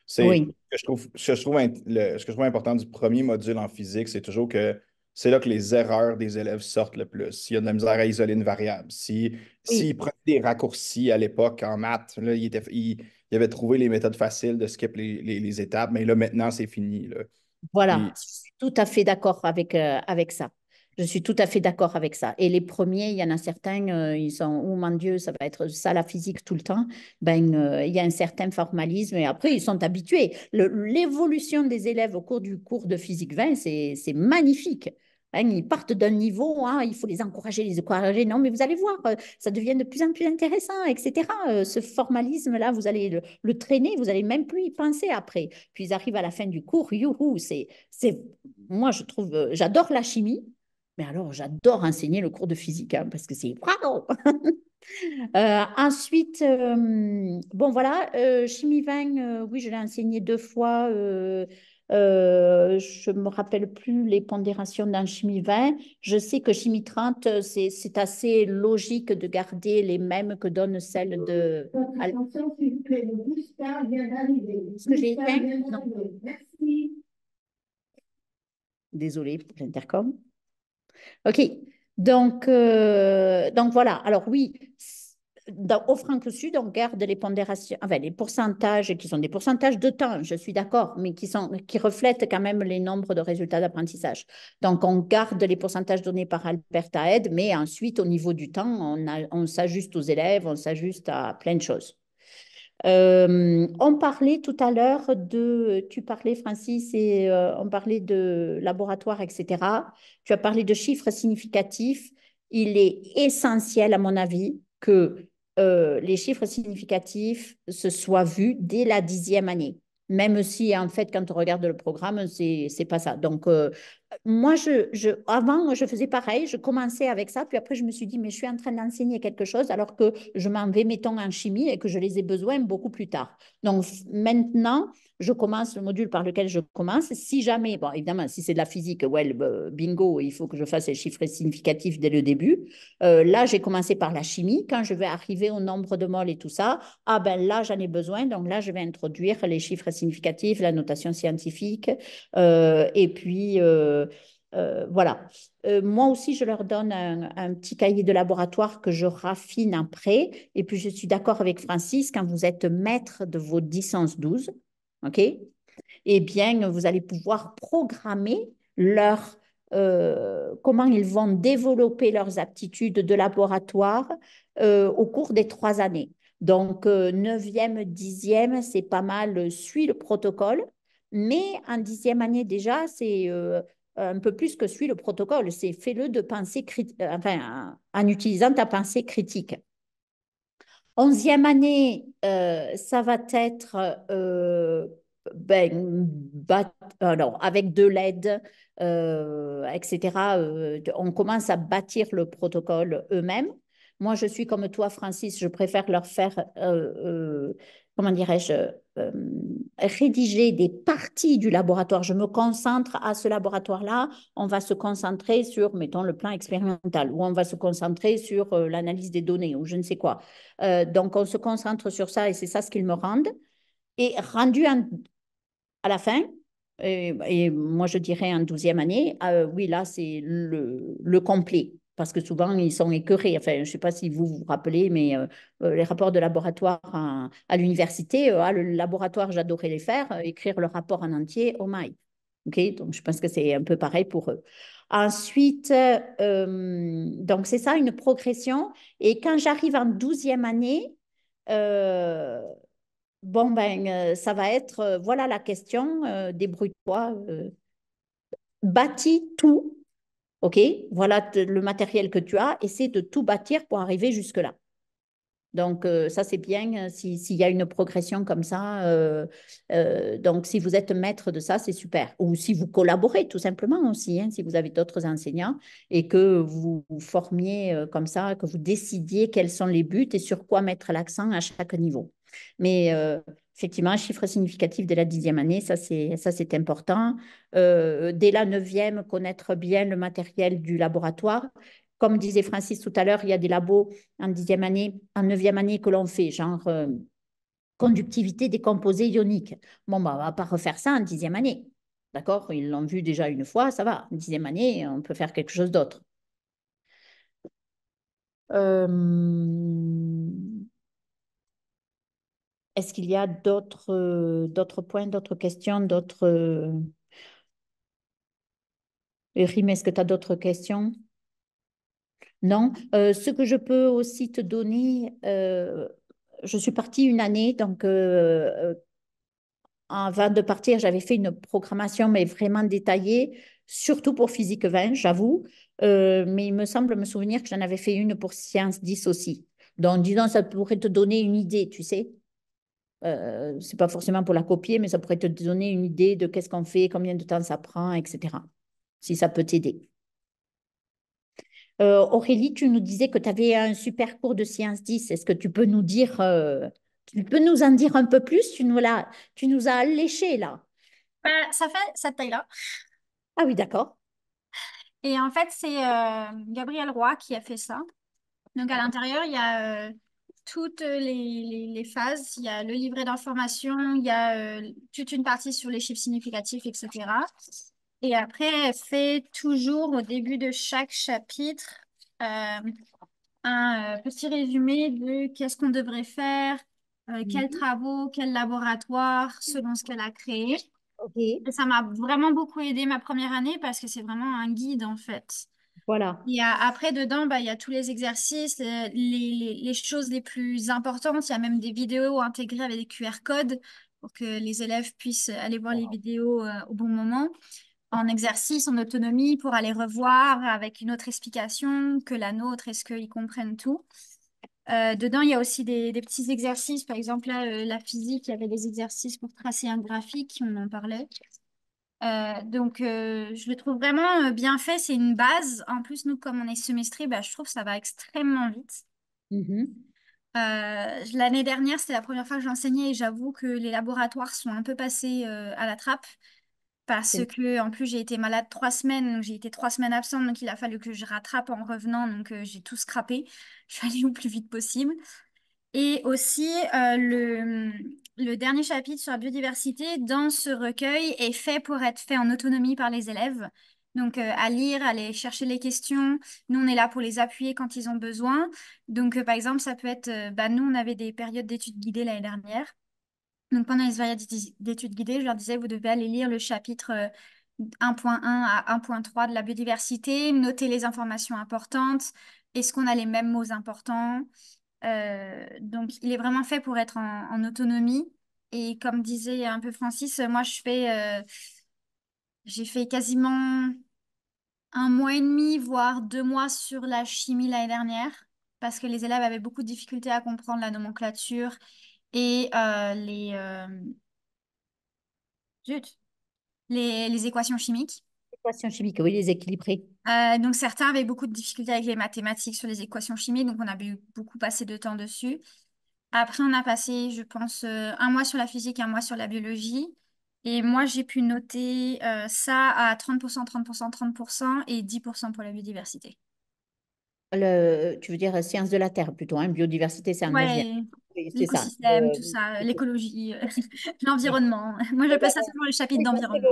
Speaker 2: C'est ce que je trouve, ce que trouve important du premier module en physique, c'est toujours que c'est là que les erreurs des élèves sortent le plus. S'il y a de la misère à isoler une variable, s'ils si, prenaient des raccourcis à l'époque en maths, là, il, y avait trouvé les méthodes faciles de skip les, les, étapes, mais là, maintenant, c'est fini.
Speaker 1: Voilà, tout à fait d'accord avec, euh, avec ça. Je suis tout à fait d'accord avec ça. Et les premiers, il y en a certains, euh, ils sont, oh mon Dieu, ça va être ça la physique tout le temps. Ben, euh, il y a un certain formalisme et après, ils sont habitués. L'évolution des élèves au cours du cours de physique 20, c'est magnifique. Hein, ils partent d'un niveau, hein, il faut les encourager, les encourager. Non, mais vous allez voir, euh, ça devient de plus en plus intéressant, etc. ce formalisme-là, vous allez le, traîner, vous allez même plus y penser après. Puis ils arrivent à la fin du cours, youhou, c'est, moi je trouve, j'adore la chimie, mais alors, j'adore enseigner le cours de physique hein, parce que c'est euh, ensuite, euh, bon voilà, euh, chimie 20, oui, je l'ai enseigné deux fois. je ne me rappelle plus les pondérations d'un chimie 20. Je sais que chimie 30, c'est assez logique de garder les mêmes que donne celle de. Le
Speaker 3: ce que j'ai merci.
Speaker 1: Désolée pour l'intercom. OK. Euh, donc, voilà. Alors oui, dans, au franc sud on garde les pondérations, les pourcentages qui sont des pourcentages de temps, je suis d'accord, mais qui, sont, reflètent quand même les nombres de résultats d'apprentissage. Donc, on garde les pourcentages donnés par Alberta ed. mais ensuite, au niveau du temps, on s'ajuste aux élèves, on s'ajuste à plein de choses. Euh, on parlait tout à l'heure de, tu parlais Francis, et euh, on parlait de laboratoire, etc. Tu as parlé de chiffres significatifs. Il est essentiel, à mon avis, que euh, les chiffres significatifs se soient vus dès la dixième année. Même si, en fait, quand on regarde le programme, c'est n'est pas ça. Donc, moi, je, je, avant, je faisais pareil, je commençais avec ça, puis après, je me suis dit, mais je suis en train d'enseigner quelque chose alors que je m'en vais, mettons, en chimie et que je les ai besoin beaucoup plus tard. Donc, maintenant, je commence le module par lequel je commence. Si jamais, bon, évidemment, si c'est de la physique, well, euh, bingo, il faut que je fasse les chiffres significatifs dès le début. Euh, là, j'ai commencé par la chimie. Quand je vais arriver au nombre de moles et tout ça, ah ben là, j'en ai besoin. Donc là, je vais introduire les chiffres significatifs, la notation scientifique, euh, et puis. Euh, euh, voilà. Euh, moi aussi, je leur donne un, petit cahier de laboratoire que je raffine après. Et puis, je suis d'accord avec Francis, quand vous êtes maître de vos 10 12, OK et eh bien, vous allez pouvoir programmer leur, comment ils vont développer leurs aptitudes de laboratoire au cours des trois années. Donc, 9e, 10e, c'est pas mal, suit le protocole. Mais en dixième année déjà, c'est euh, un peu plus que suit le protocole, c'est fais-le de penser, euh, enfin, en utilisant ta pensée critique. Onzième année, euh, ça va être ben, avec de l'aide, etc. on commence à bâtir le protocole eux-mêmes. Moi, je suis comme toi, Francis, je préfère leur faire, euh, euh, comment dirais-je, euh, rédiger des parties du laboratoire. Je me concentre à ce laboratoire-là. On va se concentrer sur, mettons, le plan expérimental, ou on va se concentrer sur l'analyse des données, ou je ne sais quoi. donc, on se concentre sur ça, et c'est ça ce qu'ils me rendent. Et rendu à la fin, et, moi je dirais en douzième année, oui, là c'est le, le, complet parce que souvent, ils sont écœurés. Enfin, je ne sais pas si vous vous rappelez, mais euh, euh, les rapports de laboratoire à, l'université, euh, ah, le laboratoire, j'adorais les faire, écrire le rapport en entier, au oh my. Ok, donc, je pense que c'est un peu pareil pour eux. Ensuite, donc c'est ça, une progression. Et quand j'arrive en 12e année, bon, ben, ça va être, voilà la question, débrouille-toi, bâti tout OK, voilà le matériel que tu as, essaie de tout bâtir pour arriver jusque-là. Donc, euh, ça, c'est bien euh, s'il y a une progression comme ça. Euh, donc, si vous êtes maître de ça, c'est super. Ou si vous collaborez tout simplement aussi, hein, si vous avez d'autres enseignants et que vous, vous formiez comme ça, que vous décidiez quels sont les buts et sur quoi mettre l'accent à chaque niveau. Mais effectivement, un chiffre significatif dès la dixième année, ça c'est important. Euh, dès la neuvième, connaître bien le matériel du laboratoire. Comme disait Francis tout à l'heure, il y a des labos en dixième année, en neuvième année que l'on fait, genre euh, conductivité conductivité composés ioniques. Bon, bah, on ne va pas refaire ça en dixième année. D'accord Ils l'ont vu déjà une fois, ça va. En dixième année, on peut faire quelque chose d'autre. Euh... Est-ce qu'il y a d'autres euh, points, d'autres questions, d'autres... Euh, est-ce que tu as d'autres questions Non. Euh, ce que je peux aussi te donner, je suis partie une année, donc avant de partir, j'avais fait une programmation, mais vraiment détaillée, surtout pour physique 20, j'avoue. mais il me semble me souvenir que j'en avais fait une pour Science 10 aussi. Donc, disons, ça pourrait te donner une idée, tu sais. Ce euh, c'est pas forcément pour la copier, mais ça pourrait te donner une idée de qu'est-ce qu'on fait, combien de temps ça prend, etc. Si ça peut t'aider. Euh, Aurélie, tu nous disais que tu avais un super cours de Sciences 10. Est-ce que tu peux nous dire, euh, tu peux nous en dire un peu plus Tu
Speaker 5: nous, tu nous as léché, là. Bah, ça fait cette taille-là. Ah oui, d'accord. Et en fait, c'est Gabriel Roy qui a fait ça. Donc, à l'intérieur, il y a toutes euh, les, les, phases. Il y a le livret d'information, il y a euh, toute une partie sur les chiffres significatifs, etc. Et après, elle fait toujours au début de chaque chapitre euh, un petit résumé de qu'est-ce qu'on devrait faire, quels mhm. travaux, quels laboratoires, selon ce qu'elle a créé. Et ça m'a vraiment beaucoup aidé ma première année parce que c'est vraiment un guide en fait. Voilà. après, dedans, bah, il y a tous les exercices, les, choses les plus importantes. Il y a même des vidéos intégrées avec des QR codes pour que les élèves puissent aller voir les vidéos euh, au bon moment. En exercice, en autonomie, pour aller revoir avec une autre explication que la nôtre. Est-ce qu'ils comprennent tout euh, dedans, il y a aussi des, petits exercices. Par exemple, euh, la physique, il y avait des exercices pour tracer un graphique, on en parlait. Euh, donc, euh, je le trouve vraiment euh, bien fait. C'est une base. En plus, nous, comme on est semestré, bah, je trouve que ça va extrêmement vite. Mmh l'année dernière, c'était la première fois que j'enseignais et j'avoue que les laboratoires sont un peu passés à la trappe parce que, en plus, j'ai été malade trois semaines. Donc, j'ai été trois semaines absente. Donc, il a fallu que je rattrape en revenant. Donc, j'ai tout scrappé. Je suis allée au plus vite possible. Et aussi, euh, le, dernier chapitre sur la biodiversité dans ce recueil est fait pour être fait en autonomie par les élèves. Donc, euh, à lire, aller chercher les questions. Nous, on est là pour les appuyer quand ils ont besoin. Donc, euh, par exemple, ça peut être, bah, nous, on avait des périodes d'études guidées l'année dernière. Donc, pendant les périodes d'études guidées, je leur disais, vous devez aller lire le chapitre 1.1 à 1.3 de la biodiversité, noter les informations importantes, est-ce qu'on a les mêmes mots importants euh, donc, il est vraiment fait pour être en, autonomie. Et comme disait un peu Francis, moi, je fais, euh, j'ai fait quasiment un mois et demi, voire deux mois sur la chimie l'année dernière, parce que les élèves avaient beaucoup de difficultés à comprendre la nomenclature et euh, les, les, équations chimiques équations chimiques, oui, les équilibrer. Euh, donc certains avaient beaucoup de difficultés avec les mathématiques sur les équations chimiques, donc on a beaucoup passé de temps dessus. Après, on a passé, je pense, euh, un mois sur la physique, un mois sur la biologie. Et moi, j'ai pu noter euh, ça à 30%, 30%, 30% et 10% pour la biodiversité.
Speaker 1: Le, tu veux dire science de la Terre plutôt, hein, biodiversité, c'est un ouais,
Speaker 5: l'écosystème, tout ça, l'écologie, l'environnement. Moi, passe ça seulement le chapitre d'environnement.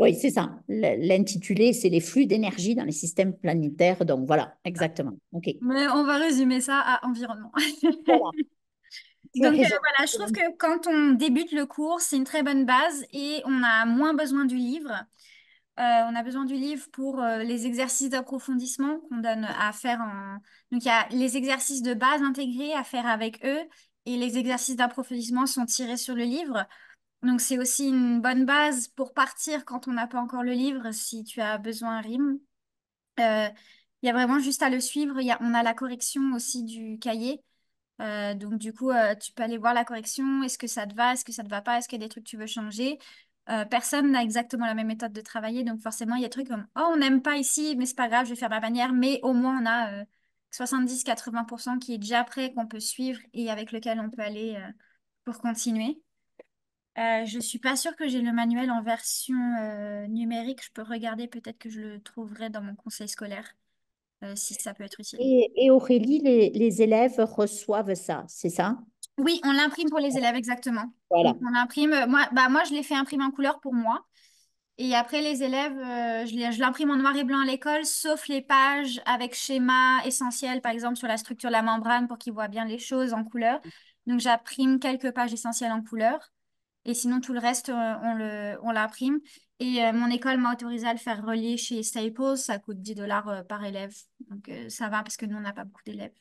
Speaker 5: Oui, c'est
Speaker 1: ça. L'intitulé, c'est les flux d'énergie dans les systèmes planétaires. Donc voilà, exactement. Mais
Speaker 5: on va résumer ça à environnement.
Speaker 3: Donc euh, voilà,
Speaker 5: je trouve que quand on débute le cours, c'est une très bonne base et on a moins besoin du livre. Euh, on a besoin du livre pour euh, les exercices d'approfondissement qu'on donne à faire Donc il y a les exercices de base intégrés à faire avec eux et les exercices d'approfondissement sont tirés sur le livre. Donc c'est aussi une bonne base pour partir quand on n'a pas encore le livre, si tu as besoin rime. Euh, il y a vraiment juste à le suivre. Y a, on a la correction aussi du cahier. Euh, donc du coup, euh, tu peux aller voir la correction. Est-ce que ça te va? Est-ce que ça te va pas? Est-ce qu'il y a des trucs que tu veux changer? personne n'a exactement la même méthode de travailler. Donc forcément, il y a des trucs comme Oh, on n'aime pas ici, mais c'est pas grave, je vais faire ma manière. Mais au moins, on a 70-80% qui est déjà prêt, qu'on peut suivre et avec lequel on peut aller pour continuer. Euh, je ne suis pas sûre que j'ai le manuel en version euh, numérique. Je peux regarder, peut-être que je le trouverai dans mon conseil scolaire, euh, si ça peut être utile. Et, Aurélie,
Speaker 1: les, élèves reçoivent ça, c'est ça?
Speaker 5: Oui, on l'imprime pour les élèves, exactement. on imprime. Moi, bah, moi, je l'ai fait imprimer en couleur pour moi. Et après, les élèves, je l'imprime en noir et blanc à l'école, sauf les pages avec schéma essentiel, par exemple sur la structure de la membrane, pour qu'ils voient bien les choses en couleur. Donc, j'imprime quelques pages essentielles en couleur. Et sinon, tout le reste, euh, on, le, on l'imprime. Et euh, mon école m'a autorisé à le faire relier chez Staples. Ça coûte 10 dollars euh, par élève. Donc, ça va parce que nous, on n'a pas beaucoup d'élèves.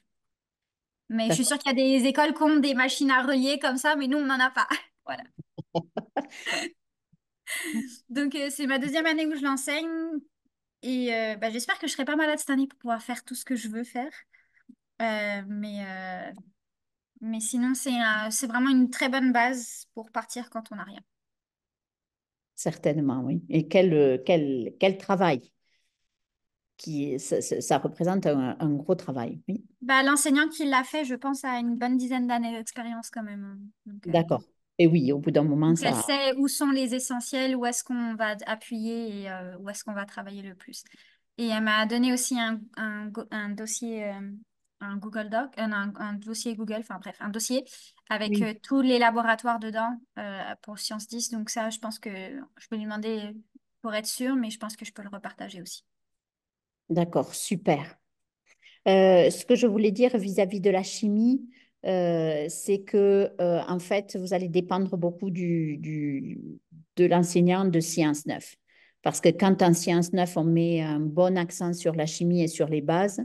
Speaker 5: Mais je suis sûre qu'il y a des écoles qui ont des machines à relier comme ça, mais nous, on n'en a pas. voilà. Donc, c'est ma deuxième année où je l'enseigne. Et bah, j'espère que je serai pas malade cette année pour pouvoir faire tout ce que je veux faire. mais mais sinon, c'est euh, c'est vraiment une très bonne base pour partir quand on n'a rien.
Speaker 1: Certainement, oui. Et quel, euh, quel, quel travail qui, ça, ça- représente un, gros travail, oui.
Speaker 5: Bah, l'enseignant qui l'a fait, je pense, a une bonne dizaine d'années d'expérience quand même. Hein.
Speaker 1: Euh, D'accord. Et oui, au bout d'un moment, ça… elle sait
Speaker 5: où sont les essentiels, où est-ce qu'on va appuyer et où est-ce qu'on va travailler le plus. Et elle m'a donné aussi un, un dossier un Google Doc, euh, un, dossier Google, enfin bref, un dossier avec euh, tous les laboratoires dedans euh, pour Science 10. Donc ça, je pense que je peux lui demander pour être sûr, mais je pense que je peux le repartager aussi.
Speaker 1: D'accord, super. ce que je voulais dire vis-à-vis de la chimie, c'est que en fait, vous allez dépendre beaucoup du, de l'enseignant de Science 9. Parce que quand en Science 9, on met un bon accent sur la chimie et sur les bases,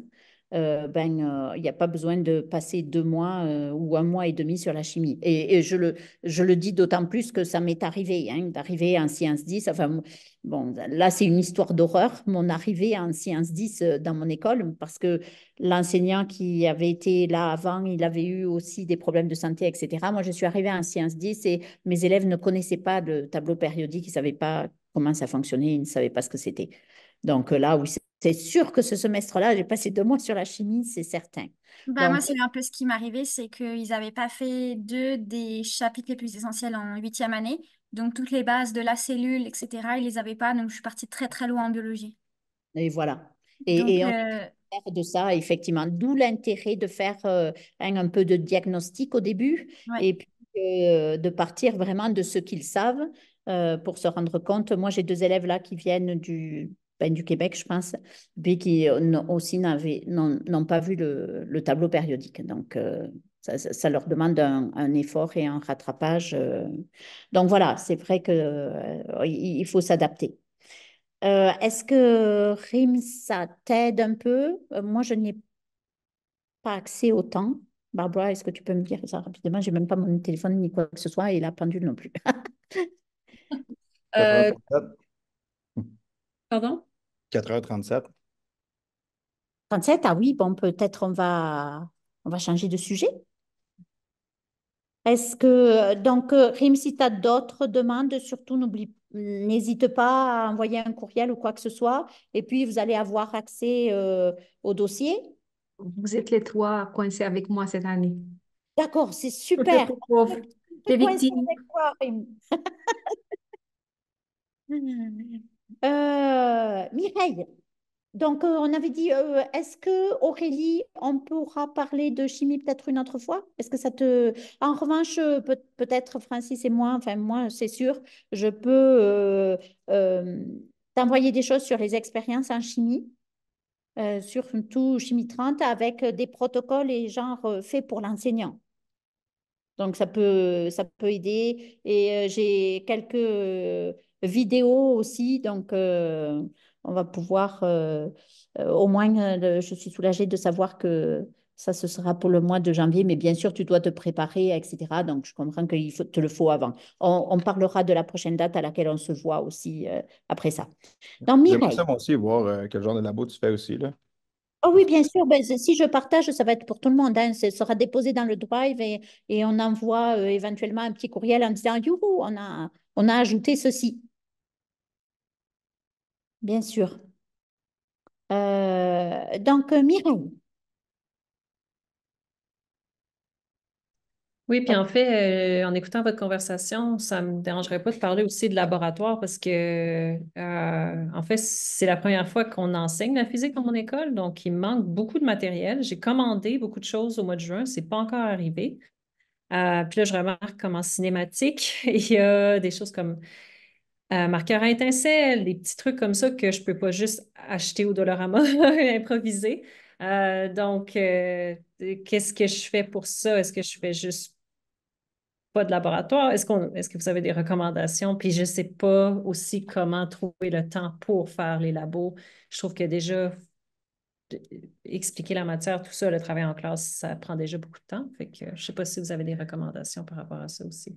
Speaker 1: euh, ben, il euh, n'y a pas besoin de passer deux mois euh, ou un mois et demi sur la chimie. Et, je, le, je le dis d'autant plus que ça m'est arrivé, hein, d'arriver en sciences 10. Enfin, bon, là, c'est une histoire d'horreur, mon arrivée en sciences 10 dans mon école, parce que l'enseignant qui avait été là avant, il avait eu aussi des problèmes de santé, etc. Moi, je suis arrivée en sciences 10 et mes élèves ne connaissaient pas le tableau périodique, ils ne savaient pas comment ça fonctionnait, ils ne savaient pas ce que c'était. Donc là, oui, c'est sûr que ce semestre-là, j'ai passé deux mois sur la chimie, c'est certain. Bah, Moi, c'est
Speaker 5: un peu ce qui m'est arrivé, c'est qu'ils n'avaient pas fait deux des chapitres les plus essentiels en huitième année. Donc, toutes les bases de la cellule, etc., ils ne les avaient pas. Donc, je suis partie très, très loin en biologie.
Speaker 1: Et voilà. Et, on et euh, faire de ça, effectivement. D'où l'intérêt de faire euh, un, peu de diagnostic au début et puis euh, de partir vraiment de ce qu'ils savent pour se rendre compte. Moi, j'ai deux élèves là qui viennent du, ben, du Québec, je pense, mais qui euh, aussi n'ont pas vu le, tableau périodique. Donc, euh, ça, leur demande un, effort et un rattrapage. Euh. Donc, voilà, c'est vrai qu'il il faut s'adapter. Est-ce que RIM, ça t'aide un peu Moi, je n'ai pas accès au temps. Barbara, est-ce que tu peux me dire ça rapidement J'ai même pas mon téléphone ni quoi que ce soit et la pendule non plus.
Speaker 6: euh,
Speaker 2: 4h37.
Speaker 1: 37, ah oui, bon, peut-être on va, on va changer de sujet. Est-ce que, donc, euh, Rim, si tu as d'autres demandes, surtout n'oublie, n'hésite pas à envoyer un courriel ou quoi que ce soit,
Speaker 3: et puis vous allez avoir accès euh, au dossier. Vous êtes les trois coincés avec moi cette année. D'accord, c'est super. les victimes. Euh,
Speaker 1: Mireille, donc euh, on avait dit, euh, est-ce que Aurélie, on pourra parler de chimie peut-être une autre fois Est-ce que ça te... En revanche, peut-être Francis et moi, enfin moi c'est sûr, je peux t'envoyer des choses sur les expériences en chimie. sur tout chimie 30 avec des protocoles et genre faits pour l'enseignant. Donc ça peut, ça peut aider. Et j'ai quelques vidéo aussi. Donc, euh, on va pouvoir, euh, euh, au moins, je suis soulagée de savoir que ça, ce sera pour le mois de janvier, mais bien sûr, tu dois te préparer, etc. Donc, je comprends qu'il te le faut avant. On, parlera de la prochaine date à laquelle on se voit aussi
Speaker 2: après ça. Dans Mireille. J'aimerais aussi voir quel genre de labo tu fais aussi, là.
Speaker 1: Oh oui, bien sûr. Ben, si je partage, ça va être pour tout le monde. Hein. Ça sera déposé dans le Drive et, et on envoie éventuellement un petit courriel en disant Youhou, on a, on a ajouté ceci. Bien sûr.
Speaker 4: Euh, donc, euh, Mireille. Oui, puis en fait, euh, en écoutant votre conversation, ça ne me dérangerait pas de parler aussi de laboratoire parce que, en fait, c'est la première fois qu'on enseigne la physique dans mon école, donc il manque beaucoup de matériel. J'ai commandé beaucoup de choses au mois de juin, ce n'est pas encore arrivé. puis là, je remarque comme en cinématique, il y a des choses comme marqueurs marqueur à étincelles, des petits trucs comme ça que je ne peux pas juste acheter au Dollarama, improviser. Euh, donc, euh, qu'est-ce que je fais pour ça? Est-ce que je fais juste pas de laboratoire? Est-ce qu'on, est-ce que vous avez des recommandations? Puis je ne sais pas aussi comment trouver le temps pour faire les labos. Je trouve que déjà, expliquer la matière, tout ça, le travail en classe, ça prend déjà beaucoup de temps. Fait je ne sais pas si vous avez des recommandations par rapport à ça aussi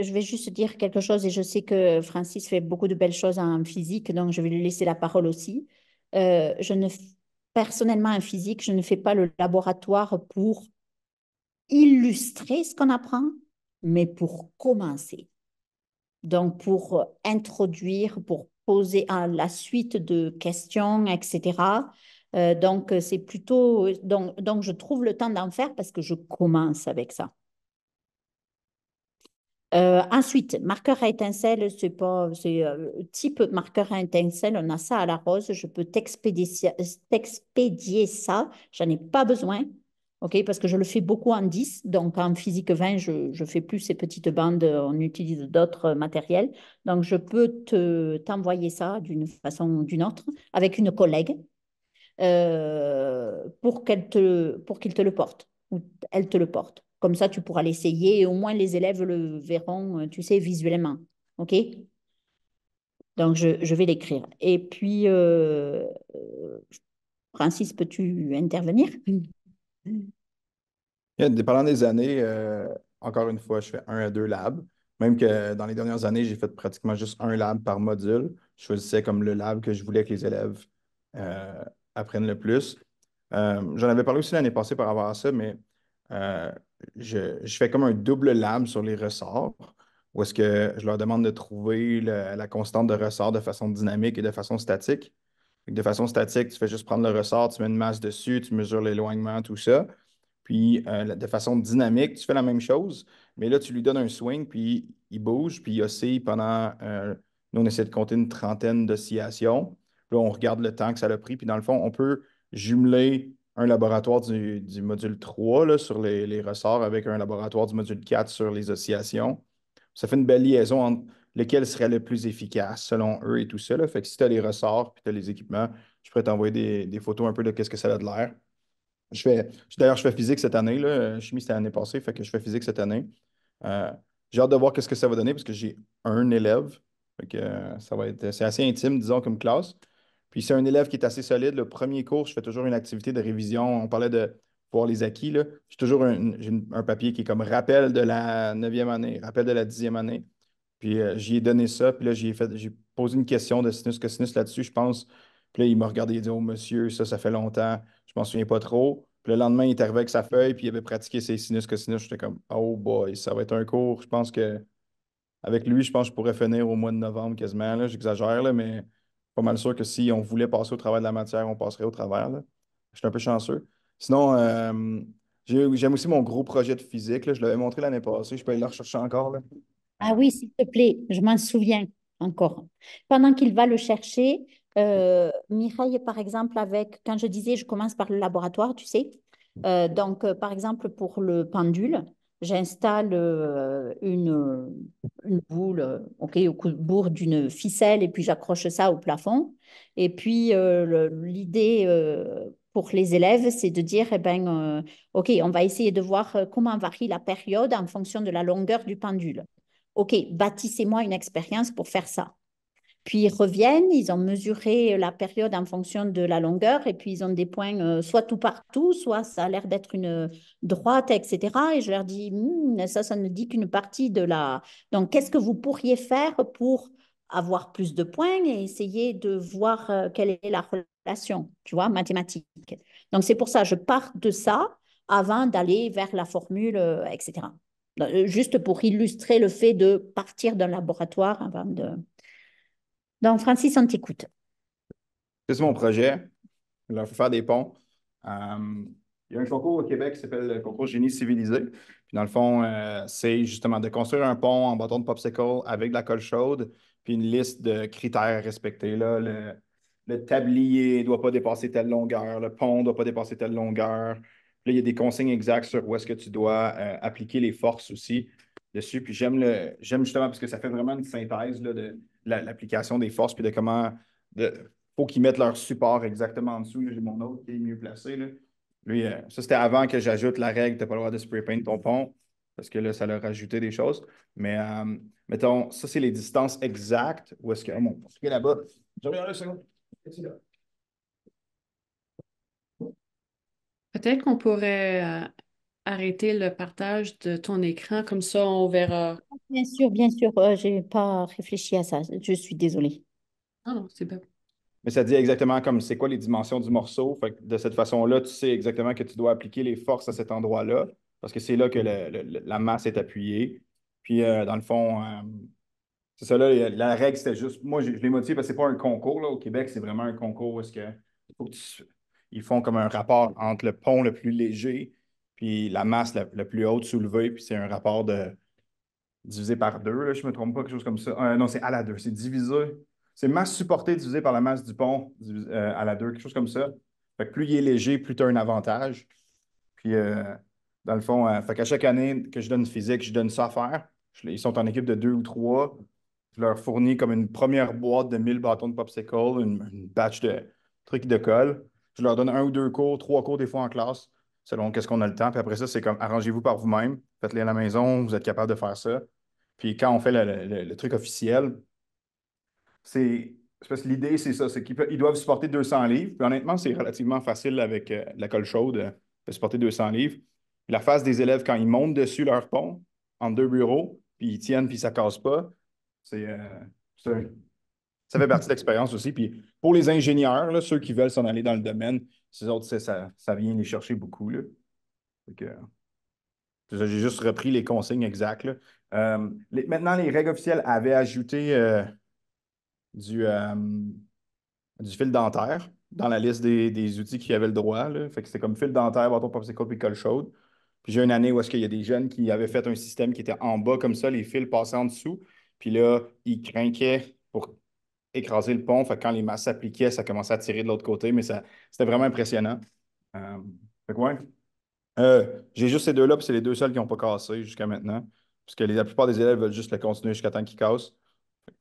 Speaker 4: je vais juste
Speaker 1: dire quelque chose et je sais que Francis fait beaucoup de belles choses en physique, donc je vais lui laisser la parole aussi. Euh, je ne, personnellement, en physique, je ne fais pas le laboratoire pour illustrer ce qu'on apprend, mais pour commencer. Donc, pour introduire, pour poser à la suite de questions, etc. Euh, donc, c'est plutôt. Donc, donc, je trouve le temps d'en faire parce que je commence avec ça. Euh, ensuite, marqueur à étincelle, c'est pas euh, type marqueur à étincelle, on a ça à la rose, je peux t'expédier ça, j'en ai pas besoin. ok parce que je le fais beaucoup en 10, donc en physique 20, je, ne fais plus ces petites bandes, on utilise d'autres matériels. Donc, je peux t'envoyer ça d'une façon ou d'une autre avec une collègue euh, pour qu'elle te, pour qu'il te le porte, ou elle te le porte. Comme ça, tu pourras l'essayer et au moins les élèves le verront, euh, tu sais, visuellement. OK Donc, je, vais l'écrire. Et puis, euh, euh, Francis, peux-tu intervenir
Speaker 2: eh, Dépendant des années, encore une fois, je fais un à deux labs. Même que dans les dernières années, j'ai fait pratiquement juste un lab par module. Je choisissais comme le lab que je voulais que les élèves apprennent le plus. J'en avais parlé aussi l'année passée par rapport à ça, mais euh, je, fais comme un double lab sur les ressorts, où est-ce que je leur demande de trouver la constante de ressort de façon dynamique et de façon statique. De façon statique, tu fais juste prendre le ressort, tu mets une masse dessus, tu mesures l'éloignement, tout ça. Puis euh, de façon dynamique, tu fais la même chose, mais là, tu lui donnes un swing, puis il bouge, puis il oscille pendant. Euh, nous, on essaie de compter une trentaine d'oscillations. Là, on regarde le temps que ça a pris, puis dans le fond, on peut jumeler un laboratoire du, module 3 sur les, ressorts avec un laboratoire du module 4 sur les oscillations. Ça fait une belle liaison entre lequel serait le plus efficace selon eux et tout ça. Fait que si tu as les ressorts puis tu as les équipements, je pourrais t'envoyer des, photos un peu de ce que ça a de l'air. Je d'ailleurs, je fais physique cette année, là. chimie c'était l'année passée, fait que je fais physique cette année. Euh, j'ai hâte de voir ce que ça va donner parce que j'ai un élève. Euh, ça va être, c'est assez intime, disons, comme classe. Puis c'est un élève qui est assez solide. Le premier cours, je fais toujours une activité de révision. On parlait de voir les acquis. J'ai toujours un, papier qui est comme rappel de la neuvième année, rappel de la dixième année. Puis euh, j'y ai donné ça. Puis là, j'ai posé une question de sinus cosinus là-dessus, je pense. Puis là, il m'a regardé et dit Oh monsieur, ça, ça fait longtemps, je m'en souviens pas trop. Puis le lendemain, il est arrivé avec sa feuille, puis il avait pratiqué ses sinus cosinus. J'étais comme Oh boy, ça va être un cours. Je pense que avec lui, je pense que je pourrais finir au mois de novembre quasiment. J'exagère, là, mais pas mal sûr que si on voulait passer au travers de la matière, on passerait au travers. Je suis un peu chanceux. Sinon, euh, j'aime aussi mon gros projet de physique. Je l'avais montré l'année passée. Je peux aller le rechercher encore. Ah oui, s'il
Speaker 1: te plaît, je m'en souviens encore. Pendant qu'il va le chercher, euh, Mireille, par exemple, avec, quand je disais, je commence par le laboratoire, tu sais. Euh, donc, par exemple, pour le pendule, j'installe euh, une, boule euh, au bout d'une ficelle et puis j'accroche ça au plafond. Et puis euh, l'idée pour les élèves, c'est de dire, eh ben, OK, on va essayer de voir comment varie la période en fonction de la longueur du pendule. OK, bâtissez-moi une expérience pour faire ça. Puis ils reviennent, ils ont mesuré la période en fonction de la longueur et puis ils ont des points euh, soit tout partout, soit ça a l'air d'être une euh, droite, etc. Et je leur dis, «Hmm, ça, ça ne dit qu'une partie de la... Donc, qu'est-ce que vous pourriez faire pour avoir plus de points et essayer de voir euh, quelle est la relation, tu vois, mathématique. Donc, c'est pour ça, je pars de ça avant d'aller vers la formule, etc. Juste pour illustrer le fait de partir d'un laboratoire avant de... Donc, Francis, on t'écoute.
Speaker 2: C'est mon projet. Il faut faire des ponts. Euh, il y a un concours au Québec qui s'appelle le concours Génie civilisé. Puis dans le fond, euh, c'est justement de construire un pont en bâton de popsicle avec de la colle chaude, puis une liste de critères à respecter. Là, le, tablier ne doit pas dépasser telle longueur, le pont ne doit pas dépasser telle longueur. Là, il y a des consignes exactes sur où est-ce que tu dois euh, appliquer les forces aussi dessus. Puis j'aime le j'aime justement parce que ça fait vraiment une synthèse de l'application des forces, puis de comment. Il faut qu'ils mettent leur support exactement en dessous. J'ai mon autre qui est mieux placé. Là. Lui, euh, ça, c'était avant que j'ajoute la règle, tu n'as pas le droit de spray paint ton pont, parce que là, ça leur a des choses. Mais euh, mettons, ça, c'est les distances exactes. Où est-ce que. Oh, mon est là-bas.
Speaker 6: Peut-être qu'on pourrait euh, arrêter le partage de ton écran, comme ça on verra. Bien sûr, bien sûr, euh, j'ai je n'ai pas réfléchi à ça, je suis désolée. Ah non, c'est pas.
Speaker 2: Mais ça dit exactement comme c'est quoi les dimensions du morceau. de cette façon-là, tu sais exactement que tu dois appliquer les forces à cet endroit-là, parce que c'est là que la masse est appuyée. Puis euh, dans le fond, euh, c'est ça là, la règle, c'était juste. Moi, je, l'ai modifié parce que c'est pas un concours là, au Québec, c'est vraiment un concours où ils font comme un rapport entre le pont le plus léger puis la masse la, plus haute soulevée, puis c'est un rapport de divisé par deux, je ne me trompe pas, quelque chose comme ça. Euh, non, c'est à la deux, c'est divisé. C'est masse supportée divisé par la masse du pont euh, à la deux, quelque chose comme ça. Fait que plus il est léger, plus tu as un avantage. Puis, euh, dans le fond, fait qu'à chaque année que je donne physique, je donne ça à faire. ils sont en équipe de deux ou trois. Je leur fournis comme une première boîte de 1000 bâtons de popsicle, une, une batch de trucs de colle. Je leur donne un ou deux cours, trois cours des fois en classe selon qu'est-ce qu'on a le temps. Puis après ça, c'est comme arrangez-vous par vous-même, faites-les à la maison, vous êtes capable de faire ça. Puis quand on fait le, truc officiel, c'est parce que l'idée, c'est ça, c'est qu'ils doivent supporter 200 livres. Puis honnêtement, c'est relativement facile avec euh, la colle chaude euh, de supporter 200 livres. la face des élèves, quand ils montent dessus leur pont, en deux bureaux, puis ils tiennent, puis ça casse pas, c'est euh, ça fait partie de l'expérience aussi. Puis pour les ingénieurs, ceux qui veulent s'en aller dans le domaine, ces autres, ça, ça vient les chercher beaucoup. j'ai juste repris les consignes exactes. Euh, maintenant, les règles officielles avaient ajouté euh, euh, du, fil dentaire dans la liste des, outils qui avaient le droit. Fait que c'était comme fil dentaire, bâton popsicle puis colle chaude. Puis j'ai une année où est-ce qu'il y a des jeunes qui avaient fait un système qui était en bas comme ça, les fils passaient en dessous. Puis là, ils craquaient pour écraser le pont. quand les masses s'appliquaient, ça commençait à tirer de l'autre côté, mais c'était vraiment impressionnant. Euh, fait euh, J'ai juste ces deux-là, puis c'est les deux seuls qui n'ont pas cassé jusqu'à maintenant. Parce que la plupart des élèves veulent juste le continuer jusqu'à temps qu'ils cassent.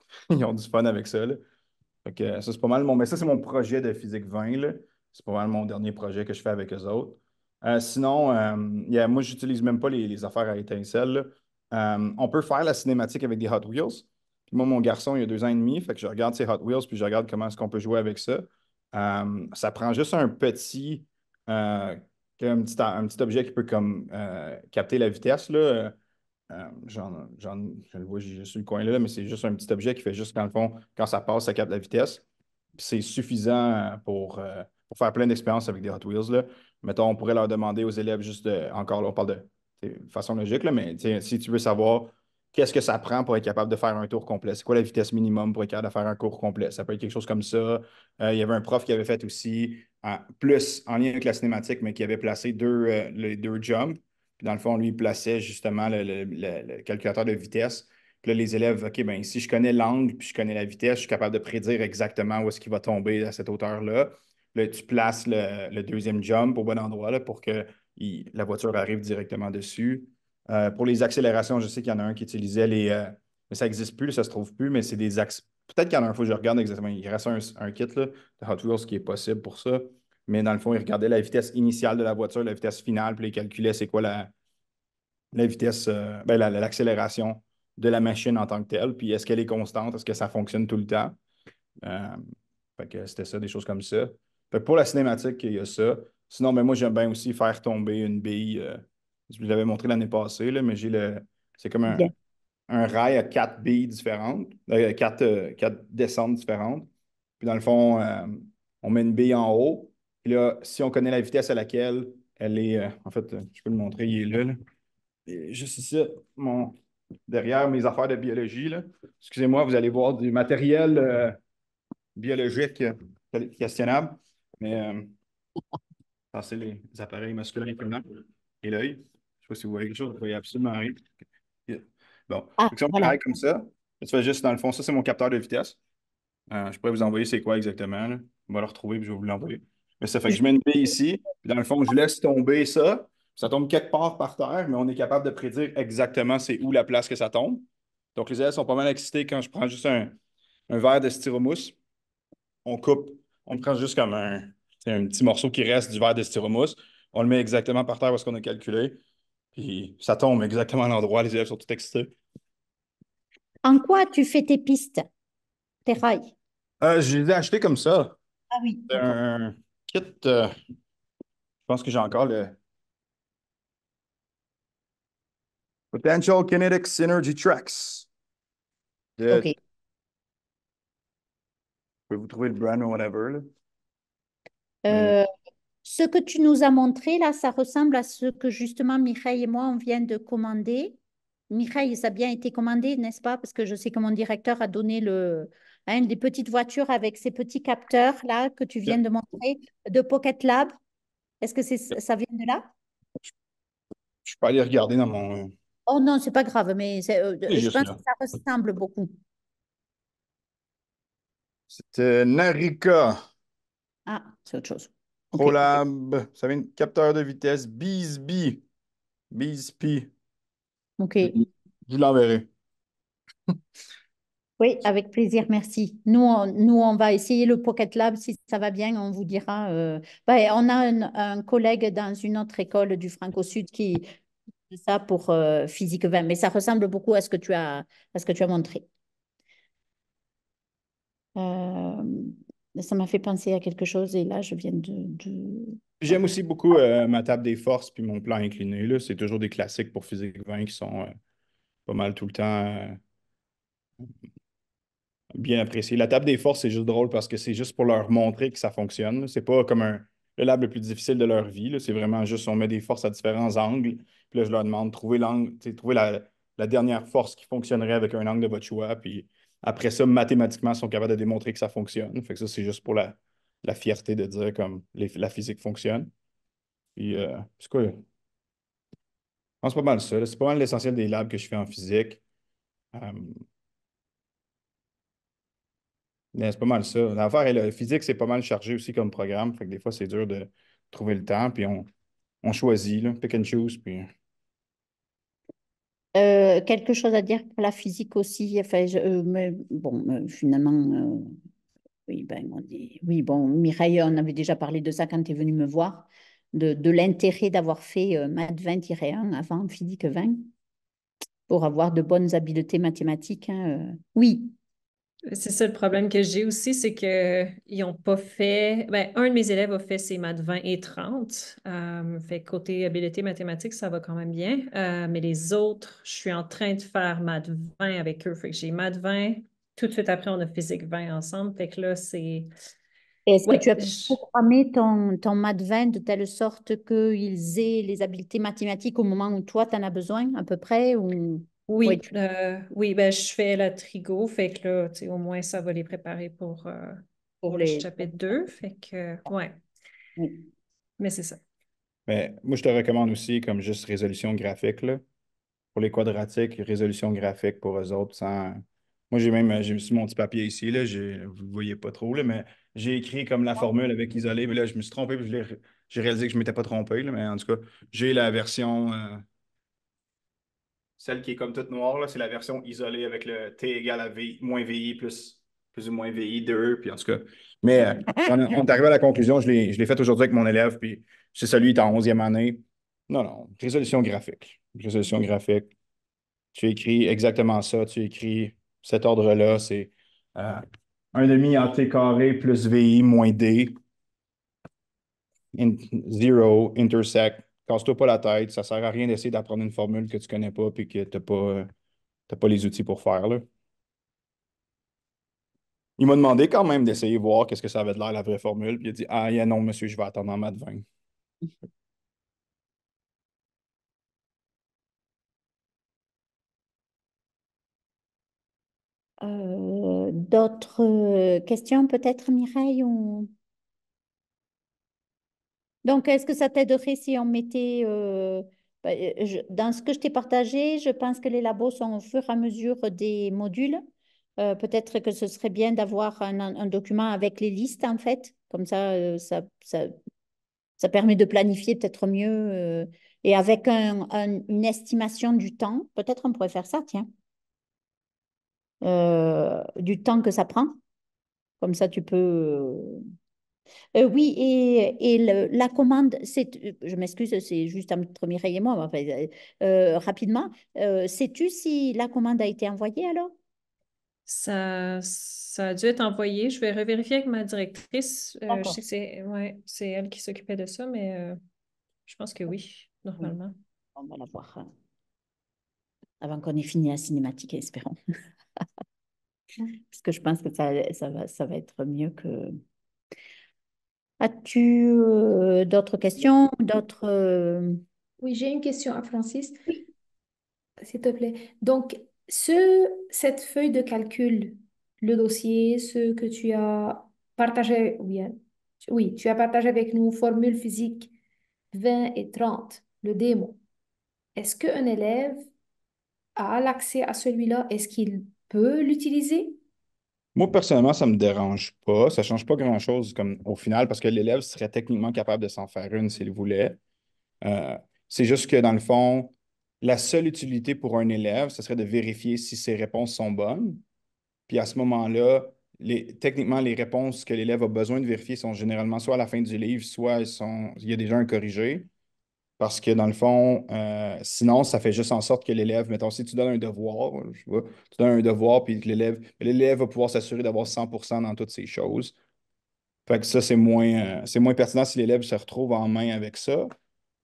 Speaker 2: Ils ont du fun avec ça. Euh, ça, c'est pas mal. Mon, mais ça, c'est mon projet de physique 20. C'est pas mal mon dernier projet que je fais avec eux autres. sinon, a, moi, j'utilise même pas les, les affaires à étincelles. on peut faire la cinématique avec des Hot Wheels moi, mon garçon, il a deux ans et demi, fait que je regarde ces Hot Wheels, puis je regarde comment est-ce qu'on peut jouer avec ça. Euh, ça prend juste un petit, euh, petit, objet qui peut comme euh, capter la vitesse. Là. je le vois juste le coin là, mais c'est juste un petit objet qui fait juste dans le fond, quand ça passe, ça capte la vitesse. C'est suffisant pour, faire plein d'expériences avec des Hot Wheels. Là. Mettons, on pourrait leur demander aux élèves juste encore là, on parle de, façon logique, mais si tu veux savoir qu'est-ce que ça prend pour être capable de faire un tour complet? C'est quoi la vitesse minimum pour être capable de faire un cours complet? Ça peut être quelque chose comme ça. Euh, il y avait un prof qui avait fait aussi, plus en lien avec la cinématique, mais qui avait placé deux, euh, les deux jumps. Puis dans le fond, lui, il plaçait justement le, calculateur de vitesse. Puis les élèves, OK, ben si je connais l'angle, puis je connais la vitesse, je suis capable de prédire exactement où est-ce qu'il va tomber à cette hauteur-là. Là, tu places le, deuxième jump au bon endroit pour que la voiture arrive directement dessus euh, pour les accélérations, je sais qu'il y en a un qui utilisait les. Euh, mais ça n'existe plus, ça ne se trouve plus, mais c'est des axes. Peut-être qu'il y en a un, faut que je regarde exactement. Il reste un, kit là, de Hot Wheels qui est possible pour ça. Mais dans le fond, il regardait la vitesse initiale de la voiture, la vitesse finale, puis il calculait c'est quoi la, vitesse, euh, ben, l'accélération de la machine en tant que telle. Puis est-ce qu'elle est constante? Est-ce que ça fonctionne tout le temps? fait que c'était ça, des choses comme ça. pour la cinématique, il y a ça. Sinon, mais ben, moi, j'aime bien aussi faire tomber une bille je vous l'avais montré l'année passée, mais j'ai le. C'est comme un, rail à quatre billes différentes, euh, euh, quatre, descentes différentes. Puis dans le fond, euh, on met une bille en haut. Puis là, si on connaît la vitesse à laquelle elle est. en fait, je peux le montrer, il est là. juste ici, mon, derrière mes affaires de biologie. Excusez-moi, vous allez voir du matériel biologique questionnable, mais c'est les appareils masculins et l'œil si vous voyez quelque chose, vous voyez absolument rien. Bon, ah, si on comme ça, tu fais juste, dans le fond, ça, c'est mon capteur de vitesse. Euh, je pourrais vous envoyer c'est quoi exactement. On va le retrouver puis je vais vous l'envoyer. Mais ça fait que je mets une baie ici, puis dans le fond, je laisse tomber ça. Ça tombe quelque part par terre, mais on est capable de prédire exactement c'est où la place que ça tombe. Donc, les élèves sont pas mal excités quand je prends juste un, verre de styromousse. On coupe, on prend juste comme un, un petit morceau qui reste du verre de styromousse. On le met exactement par terre parce qu'on a calculé. Puis ça tombe exactement à l'endroit, les élèves sont tout excités.
Speaker 5: En
Speaker 1: quoi tu fais tes pistes, tes rails?
Speaker 2: Euh, je les ai achetés comme ça. Ah oui. Un kit. Euh, je pense que j'ai encore le. Potential Kinetic Synergy Tracks. OK. Vous pouvez vous trouver le brand ou whatever. Là.
Speaker 1: Euh, ce que tu nous as montré là, ça ressemble à ce que justement Mireille et moi, on vient de commander. Mireille, ça a bien été commandé, n'est-ce pas Parce que je sais que mon directeur a donné le, des hein, petites voitures avec ces petits capteurs là que tu viens de montrer de Pocket Lab. Est-ce que c'est, ça vient de là Je
Speaker 2: suis pas aller regarder dans mon. Euh.
Speaker 1: Oh non, c'est pas grave, mais euh, je pense que ça ressemble
Speaker 2: beaucoup. C'était Narika. Ah, c'est autre chose. ProLab, ça vient de capteur de vitesse. Beesby. OK. Je l'enverrai.
Speaker 1: oui, avec plaisir, merci. Nous on, nous, on va essayer le Pocket Lab. Si ça va bien, on vous dira. Euh. Ben, on a un, collègue dans une autre école du Franco-Sud qui fait ça pour euh, Physique 20, mais ça ressemble beaucoup à ce que tu as, à ce que tu as montré. Euh ça m'a fait penser à quelque chose et là, je viens de.
Speaker 2: J'aime aussi beaucoup euh, ma table des forces puis mon plan incliné. C'est toujours des classiques pour physique 20 qui sont euh, pas mal tout le temps euh, bien appréciés. La table des forces, c'est juste drôle parce que c'est juste pour leur montrer que ça fonctionne. C'est pas comme le lab le plus difficile de leur vie. C'est vraiment juste on met des forces à différents angles. Puis là, je leur demande trouver l'angle, trouver la, la dernière force qui fonctionnerait avec un angle de votre choix. Puis après ça, mathématiquement, ils sont capables de démontrer que ça fonctionne. Fait ça, c'est juste pour la, fierté de dire comme la physique fonctionne. Puis, euh, c'est pas mal ça. C'est pas mal l'essentiel des labs que je fais en physique. Euh, c'est pas mal ça. L'affaire est la physique, c'est pas mal chargé aussi comme programme. Fait que des fois, c'est dur de trouver le temps. Puis on, choisit, pick and choose. Puis
Speaker 1: euh, quelque chose à dire pour la physique aussi. Enfin, euh, mais bon, euh, finalement, oui, ben, oui, bon, Mireille, on avait déjà parlé de ça quand tu es venue me voir, de, de l'intérêt d'avoir fait maths 20-1 avant physique 20 pour avoir de bonnes habiletés mathématiques. Hein,
Speaker 3: oui,
Speaker 4: c'est ça le problème que j'ai aussi, c'est qu'ils n'ont pas fait. Ben, un de mes élèves a fait ses maths 20 et 30. Euh, fait côté habileté mathématiques, ça va quand même bien. Euh, mais les autres, je suis en train de faire maths 20 avec eux. j'ai maths 20. Tout de suite après, on a physique 20 ensemble. Fait que là, c'est. Est-ce que tu as
Speaker 1: ton, ton maths 20 de telle sorte qu'ils aient les habiletés mathématiques au moment où toi, tu en as besoin à peu près ou... Oui,
Speaker 4: euh, ben, je fais la trigo, fait que là, tu sais, au moins, ça va les préparer pour, euh, pour, les... le chapitre 2. Fait que, Oui. Mais c'est ça.
Speaker 2: Mais ben, moi, je te recommande aussi comme juste résolution graphique. Pour les quadratiques, résolution graphique pour eux autres. Moi, j'ai même j'ai mis mon petit papier ici. Là, vous ne voyez pas trop, mais j'ai écrit comme la formule avec isolé. Mais là, je me suis trompé. J'ai réalisé que je ne m'étais pas trompé. Là, mais en tout cas, j'ai la version. Euh, celle qui est comme toute noire, c'est la version isolée avec le T égale à V, moins VI plus, ou moins VI de puis en tout cas. Mais euh, on, est arrivé à la conclusion, je l'ai fait aujourd'hui avec mon élève, puis c'est celui qui est en 11e année. Non, non, résolution graphique. Résolution graphique. Tu écris exactement ça, tu écris cet ordre-là, c'est euh, un demi en T carré plus VI moins D. 0 intersect casse-toi pas la tête. Ça sert à rien d'essayer d'apprendre une formule que tu connais pas et que tu n'as pas, euh, pas les outils pour faire. Là. Il m'a demandé quand même d'essayer voir qu'est-ce que ça avait de l'air la vraie formule. Puis il a dit Ah, non, monsieur, je vais attendre en mat 20.
Speaker 1: Euh, d'autres euh, questions peut-être, Mireille ou... Donc, est-ce que ça t'aiderait si on mettait... Euh, bah, euh, dans ce que je t'ai partagé, je pense que les labos sont au fur et à mesure des modules. Euh, peut-être que ce serait bien d'avoir un, document avec les listes, en fait. Comme ça, ça, permet de planifier peut-être mieux. et avec une estimation du temps, peut-être on pourrait faire ça, tiens. du temps que ça prend. Comme ça, tu peux euh, oui, et, la commande, c'est, je m'excuse, c'est juste entre Mireille et moi, rapidement, euh, sais-tu si la commande a été envoyée alors?
Speaker 4: Ça, ça a dû être envoyé. Je vais revérifier avec ma directrice. Euh, c'est, elle qui s'occupait de ça, mais je pense que oui, normalement.
Speaker 1: On va la voir avant qu'on ait fini la cinématique, espérons. Parce que je pense que ça, ça va être mieux que, As-tu euh, d'autres questions, d'autres... Euh?
Speaker 3: Oui, j'ai une question à Francis, s'il te plaît. Donc, ce, cette feuille de calcul, le dossier, ce que tu as partagé, oui, tu as partagé avec nous, formule physique 20 et 30, le démo. Est-ce qu'un élève a l'accès à celui-là? Est-ce qu'il peut l'utiliser?
Speaker 2: Moi, personnellement, ça ne me dérange pas. Ça ne change pas grand-chose au final parce que l'élève serait techniquement capable de s'en faire une s'il voulait. Euh, c'est juste que dans le fond, la seule utilité pour un élève, ce serait de vérifier si ses réponses sont bonnes. Puis à ce moment-là, les, techniquement, les réponses que l'élève a besoin de vérifier sont généralement soit à la fin du livre, soit ils sont, il y a déjà un corrigé. Parce que dans le fond, euh, sinon, ça fait juste en sorte que l'élève, mettons, si tu donnes un devoir, tu donnes un devoir, puis l'élève, l'élève va pouvoir s'assurer d'avoir 100% dans toutes ces choses. Fait que ça, c'est moins, euh, c'est moins pertinent si l'élève se retrouve en main avec ça.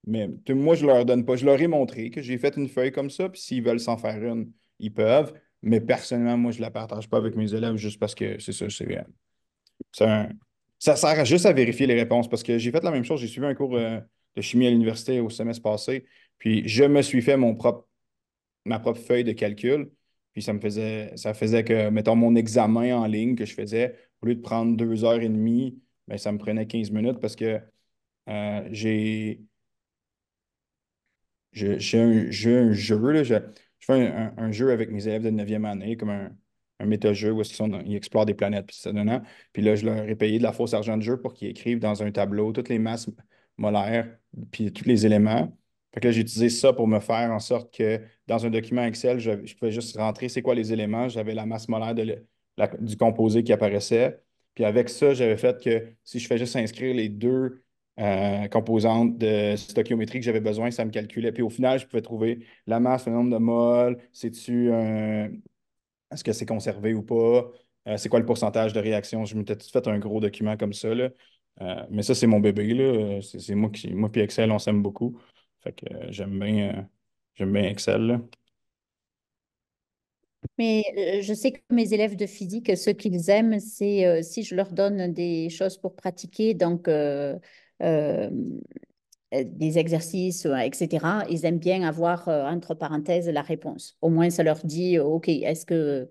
Speaker 2: Mais moi, je leur donne pas. Je leur ai montré que j'ai fait une feuille comme ça, puis s'ils veulent s'en faire une, ils peuvent. Mais personnellement, moi, je ne la partage pas avec mes élèves juste parce que c'est ça, c'est. bien. Euh, ça sert juste à vérifier les réponses parce que j'ai fait la même chose. J'ai suivi un cours suis mis à l'université au semestre passé. Puis je me suis fait mon propre, ma propre feuille de calcul. Puis ça me faisait, ça faisait que, mettons, mon examen en ligne que je faisais, au lieu de prendre deux heures et demie, bien, ça me prenait 15 minutes parce que euh, j'ai. J'ai un, jeu, je, fais un, jeu avec mes élèves de 9e année, comme un, un méta-jeu où ils, explorent des planètes, puis ça donne Puis là, je leur ai payé de la fausse argent de jeu pour qu'ils écrivent dans un tableau toutes les masses molaires puis tous les éléments. Fait que j'ai utilisé ça pour me faire en sorte que dans un document Excel, je, pouvais juste rentrer c'est quoi les éléments. J'avais la masse molaire du composé qui apparaissait. Puis avec ça, j'avais fait que si je fais juste inscrire les deux euh, composantes de stoichiométrie que j'avais besoin, ça me calculait. Puis au final, je pouvais trouver la masse, le nombre de moles, c'est-tu euh, Est-ce que c'est conservé ou pas? Euh, c'est quoi le pourcentage de réaction? Je m'étais fait un gros document comme ça. Là. Euh, mais ça, c'est mon bébé. Là. C'est, moi qui. Moi puis Excel, on s'aime beaucoup. Fait que euh, euh, j'aime bien, Excel.
Speaker 1: Mais je sais que mes élèves de physique, ce qu'ils aiment, c'est si je leur donne des choses pour pratiquer, donc des exercices, etc., ils aiment bien avoir, entre parenthèses, la réponse. Au moins, ça leur dit, OK, est-ce que,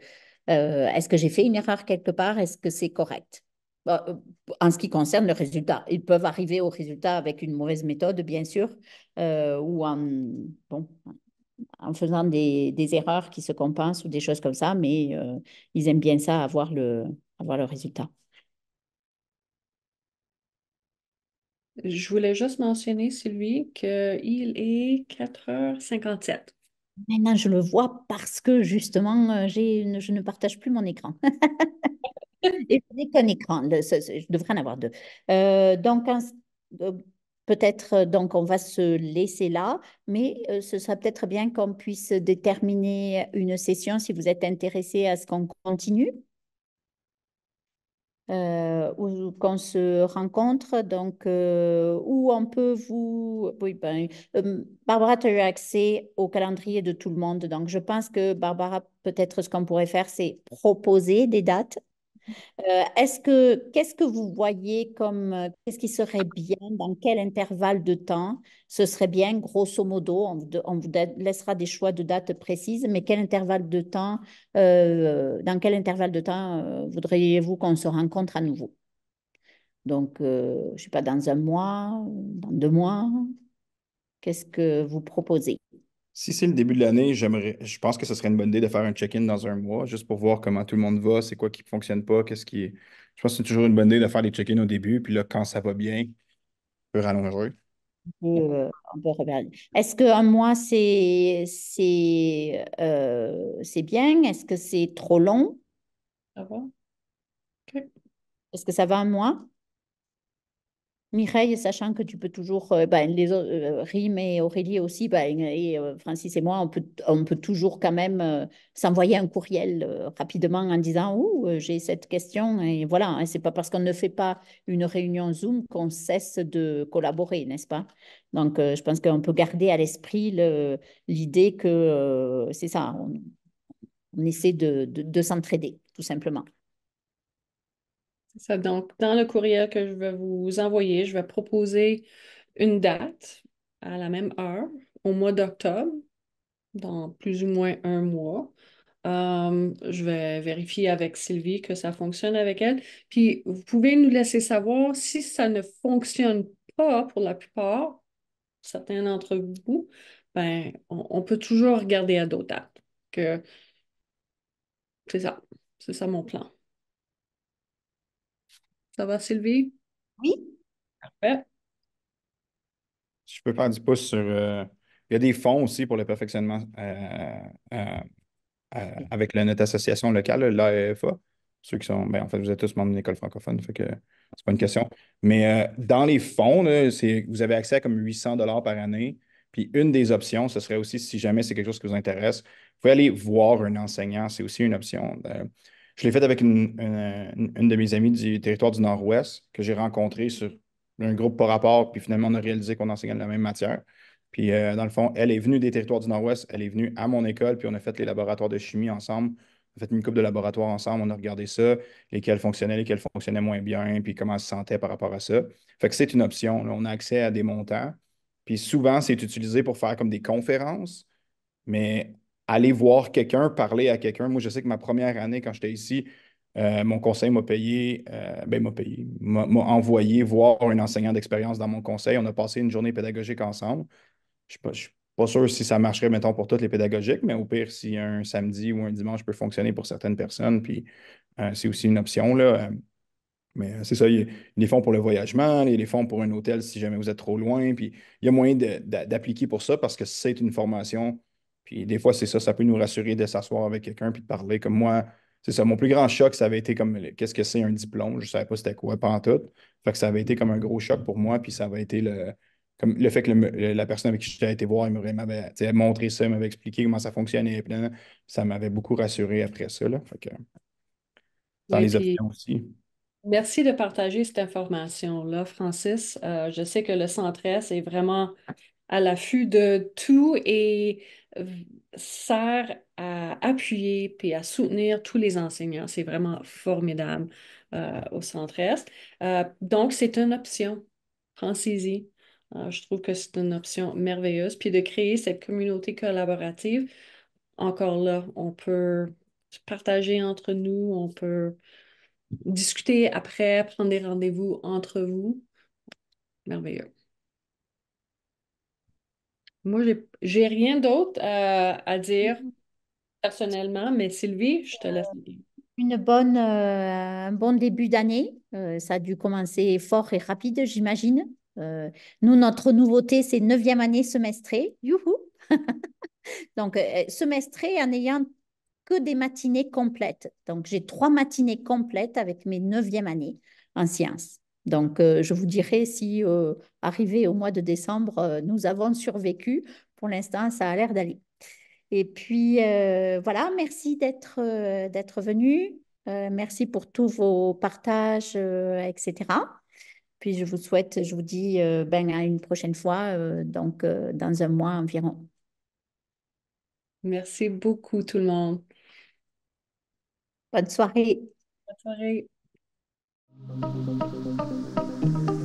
Speaker 1: est-ce que j'ai fait une erreur quelque part? Est-ce que c'est correct? Euh, euh, en ce qui concerne le résultat. Ils peuvent arriver au résultat avec une mauvaise méthode, bien sûr, euh, ou en, bon, en faisant des, erreurs qui se compensent ou des choses comme ça, mais ils aiment bien ça, avoir le, avoir le résultat.
Speaker 6: Je voulais juste mentionner, Sylvie, qu'il est 4h57. Maintenant, je le vois parce que justement, j'ai je ne
Speaker 1: partage plus mon écran. Et je n'ai qu'un écran, je devrais en avoir deux. Euh, donc, euh, peut-être, euh, donc on va se laisser là, mais ce serait peut-être bien qu'on puisse déterminer une session si vous êtes intéressé à ce qu'on continue. ou qu'on se rencontre, donc où on peut vous. ben, Barbara, tu as eu accès au calendrier de tout le monde, donc je pense que Barbara, peut-être ce qu'on pourrait faire, c'est proposer des dates euh, est-ce que qu'est-ce que vous voyez comme euh, qu'est-ce qui serait bien dans quel intervalle de temps ce serait bien grosso modo on, vous, laissera des choix de dates précises mais quel intervalle de temps euh, dans quel intervalle de temps voudriez-vous qu'on se rencontre à nouveau donc je suis sais pas dans un mois dans deux mois qu'est-ce que vous proposez
Speaker 2: si c'est le début de l'année, j'aimerais, je pense que ce serait une bonne idée de faire un check-in dans un mois, juste pour voir comment tout le monde va, c'est quoi qui ne fonctionne pas, qu'est-ce qui Je pense que c'est toujours une bonne idée de faire des check-ins au début, puis là, quand ça va bien, on peut rallonger.
Speaker 1: on peut euh, Est-ce qu'un mois, c'est c'est euh, c'est bien? Est-ce que c'est trop long? Ça va. Est-ce que ça va un mois? Mireille, sachant que tu peux toujours, euh, ben, les euh, Rime et Aurélie aussi, ben, et euh, Francis et moi, on peut, on peut toujours quand même s'envoyer un courriel rapidement en disant Ouh, j'ai cette question. Et voilà, ce hein, c'est pas parce qu'on ne fait pas une réunion Zoom qu'on cesse de collaborer, n'est-ce pas Donc, je pense qu'on peut garder à l'esprit l'idée que c'est ça, on, essaie de
Speaker 6: s'entraider, tout simplement donc, dans le courriel que je vais vous envoyer, je vais proposer une date à la même heure au mois d'octobre, dans plus ou moins un mois. Euh, je vais vérifier avec Sylvie que ça fonctionne avec elle. Puis, vous pouvez nous laisser savoir si ça ne fonctionne pas pour la plupart, certains d'entre vous, ben, on, peut toujours regarder à d'autres dates. C'est ça. C'est ça mon plan. Ça va, Sylvie? Oui. Parfait.
Speaker 2: Je peux faire du pouce sur. Euh, il y a des fonds aussi pour le perfectionnement euh, euh, avec la notre association locale, l'AEFA. Ceux qui sont. Ben, en fait, vous êtes tous membres d'une école francophone, fait que c'est pas une question. Mais dans les fonds, vous avez accès à comme 800 par année. Puis une des options, ce serait aussi, si jamais c'est quelque chose qui vous intéresse, vous pouvez aller voir un enseignant. C'est aussi une option. De, je l'ai fait avec une, de mes amies du territoire du Nord-Ouest que j'ai rencontrée sur un groupe par rapport, puis finalement, on a réalisé qu'on enseignait la même matière. Puis, euh, dans le fond, elle est venue des territoires du Nord-Ouest, elle est venue à mon école, puis on a fait les laboratoires de chimie ensemble. On a fait une coupe de laboratoires ensemble, on a regardé ça, lesquels fonctionnaient, lesquels fonctionnaient moins bien, puis comment elle se sentait par rapport à ça. Fait que c'est une option. On a accès à des montants. Puis souvent, c'est utilisé pour faire comme des conférences, mais aller voir quelqu'un, parler à quelqu'un. Moi, je sais que ma première année, quand j'étais ici, euh, mon conseil m'a payé, euh, ben, m'a envoyé voir un enseignant d'expérience dans mon conseil. On a passé une journée pédagogique ensemble. Je ne suis pas sûr si ça marcherait, mettons, pour toutes les pédagogiques, mais au pire, si un samedi ou un dimanche peut fonctionner pour certaines personnes, puis euh, c'est aussi une option, là. Mais c'est ça, il y a des fonds pour le voyagement, il y a des fonds pour un hôtel si jamais vous êtes trop loin. Puis il y a moyen d'appliquer pour ça parce que c'est une formation puis des fois, c'est ça, ça peut nous rassurer de s'asseoir avec quelqu'un puis de parler. Comme moi, c'est ça, mon plus grand choc, ça avait été comme qu'est-ce que c'est un diplôme? Je ne savais pas c'était quoi, pas en tout. Fait que ça avait été comme un gros choc pour moi, puis ça avait été le, comme le fait que la personne avec qui j'étais été voir, elle m'avait montré ça, elle m'avait expliqué comment ça fonctionnait. ça m'avait beaucoup rassuré après ça. Là. Fait que, dans les options aussi.
Speaker 6: Merci de partager cette information-là, Francis. Euh, je sais que le Centre S est vraiment à l'affût de tout et sert à appuyer puis à soutenir tous les enseignants. C'est vraiment formidable euh, au Centre-Est. Euh, donc, c'est une option. Pensez-y. Euh, je trouve que c'est une option merveilleuse. Puis de créer cette communauté collaborative, encore là, on peut partager entre nous, on peut discuter après, prendre des rendez-vous entre vous. Merveilleux. Moi, j'ai rien d'autre euh, à, dire mm-hmm. personnellement, mais Sylvie, je te laisse.
Speaker 1: Une bonne, euh, un bon début d'année. Euh, ça a dû commencer fort et rapide, j'imagine. nous, notre nouveauté, c'est neuvième année semestrée. Youhou! Donc, semestrée en ayant que des matinées complètes. Donc, j'ai trois matinées complètes avec mes neuvième années en sciences. Donc, euh, je vous dirai si, euh, arrivé au mois de décembre, euh, nous avons survécu. Pour l'instant, ça a l'air d'aller. Et puis, voilà, merci d'être d'être venu. merci pour tous vos partages, etc. Puis, je vous souhaite, je vous dis ben, à une prochaine fois, donc dans un mois environ.
Speaker 6: Merci beaucoup, tout le monde. Bonne soirée. Bonne soirée. Thank you.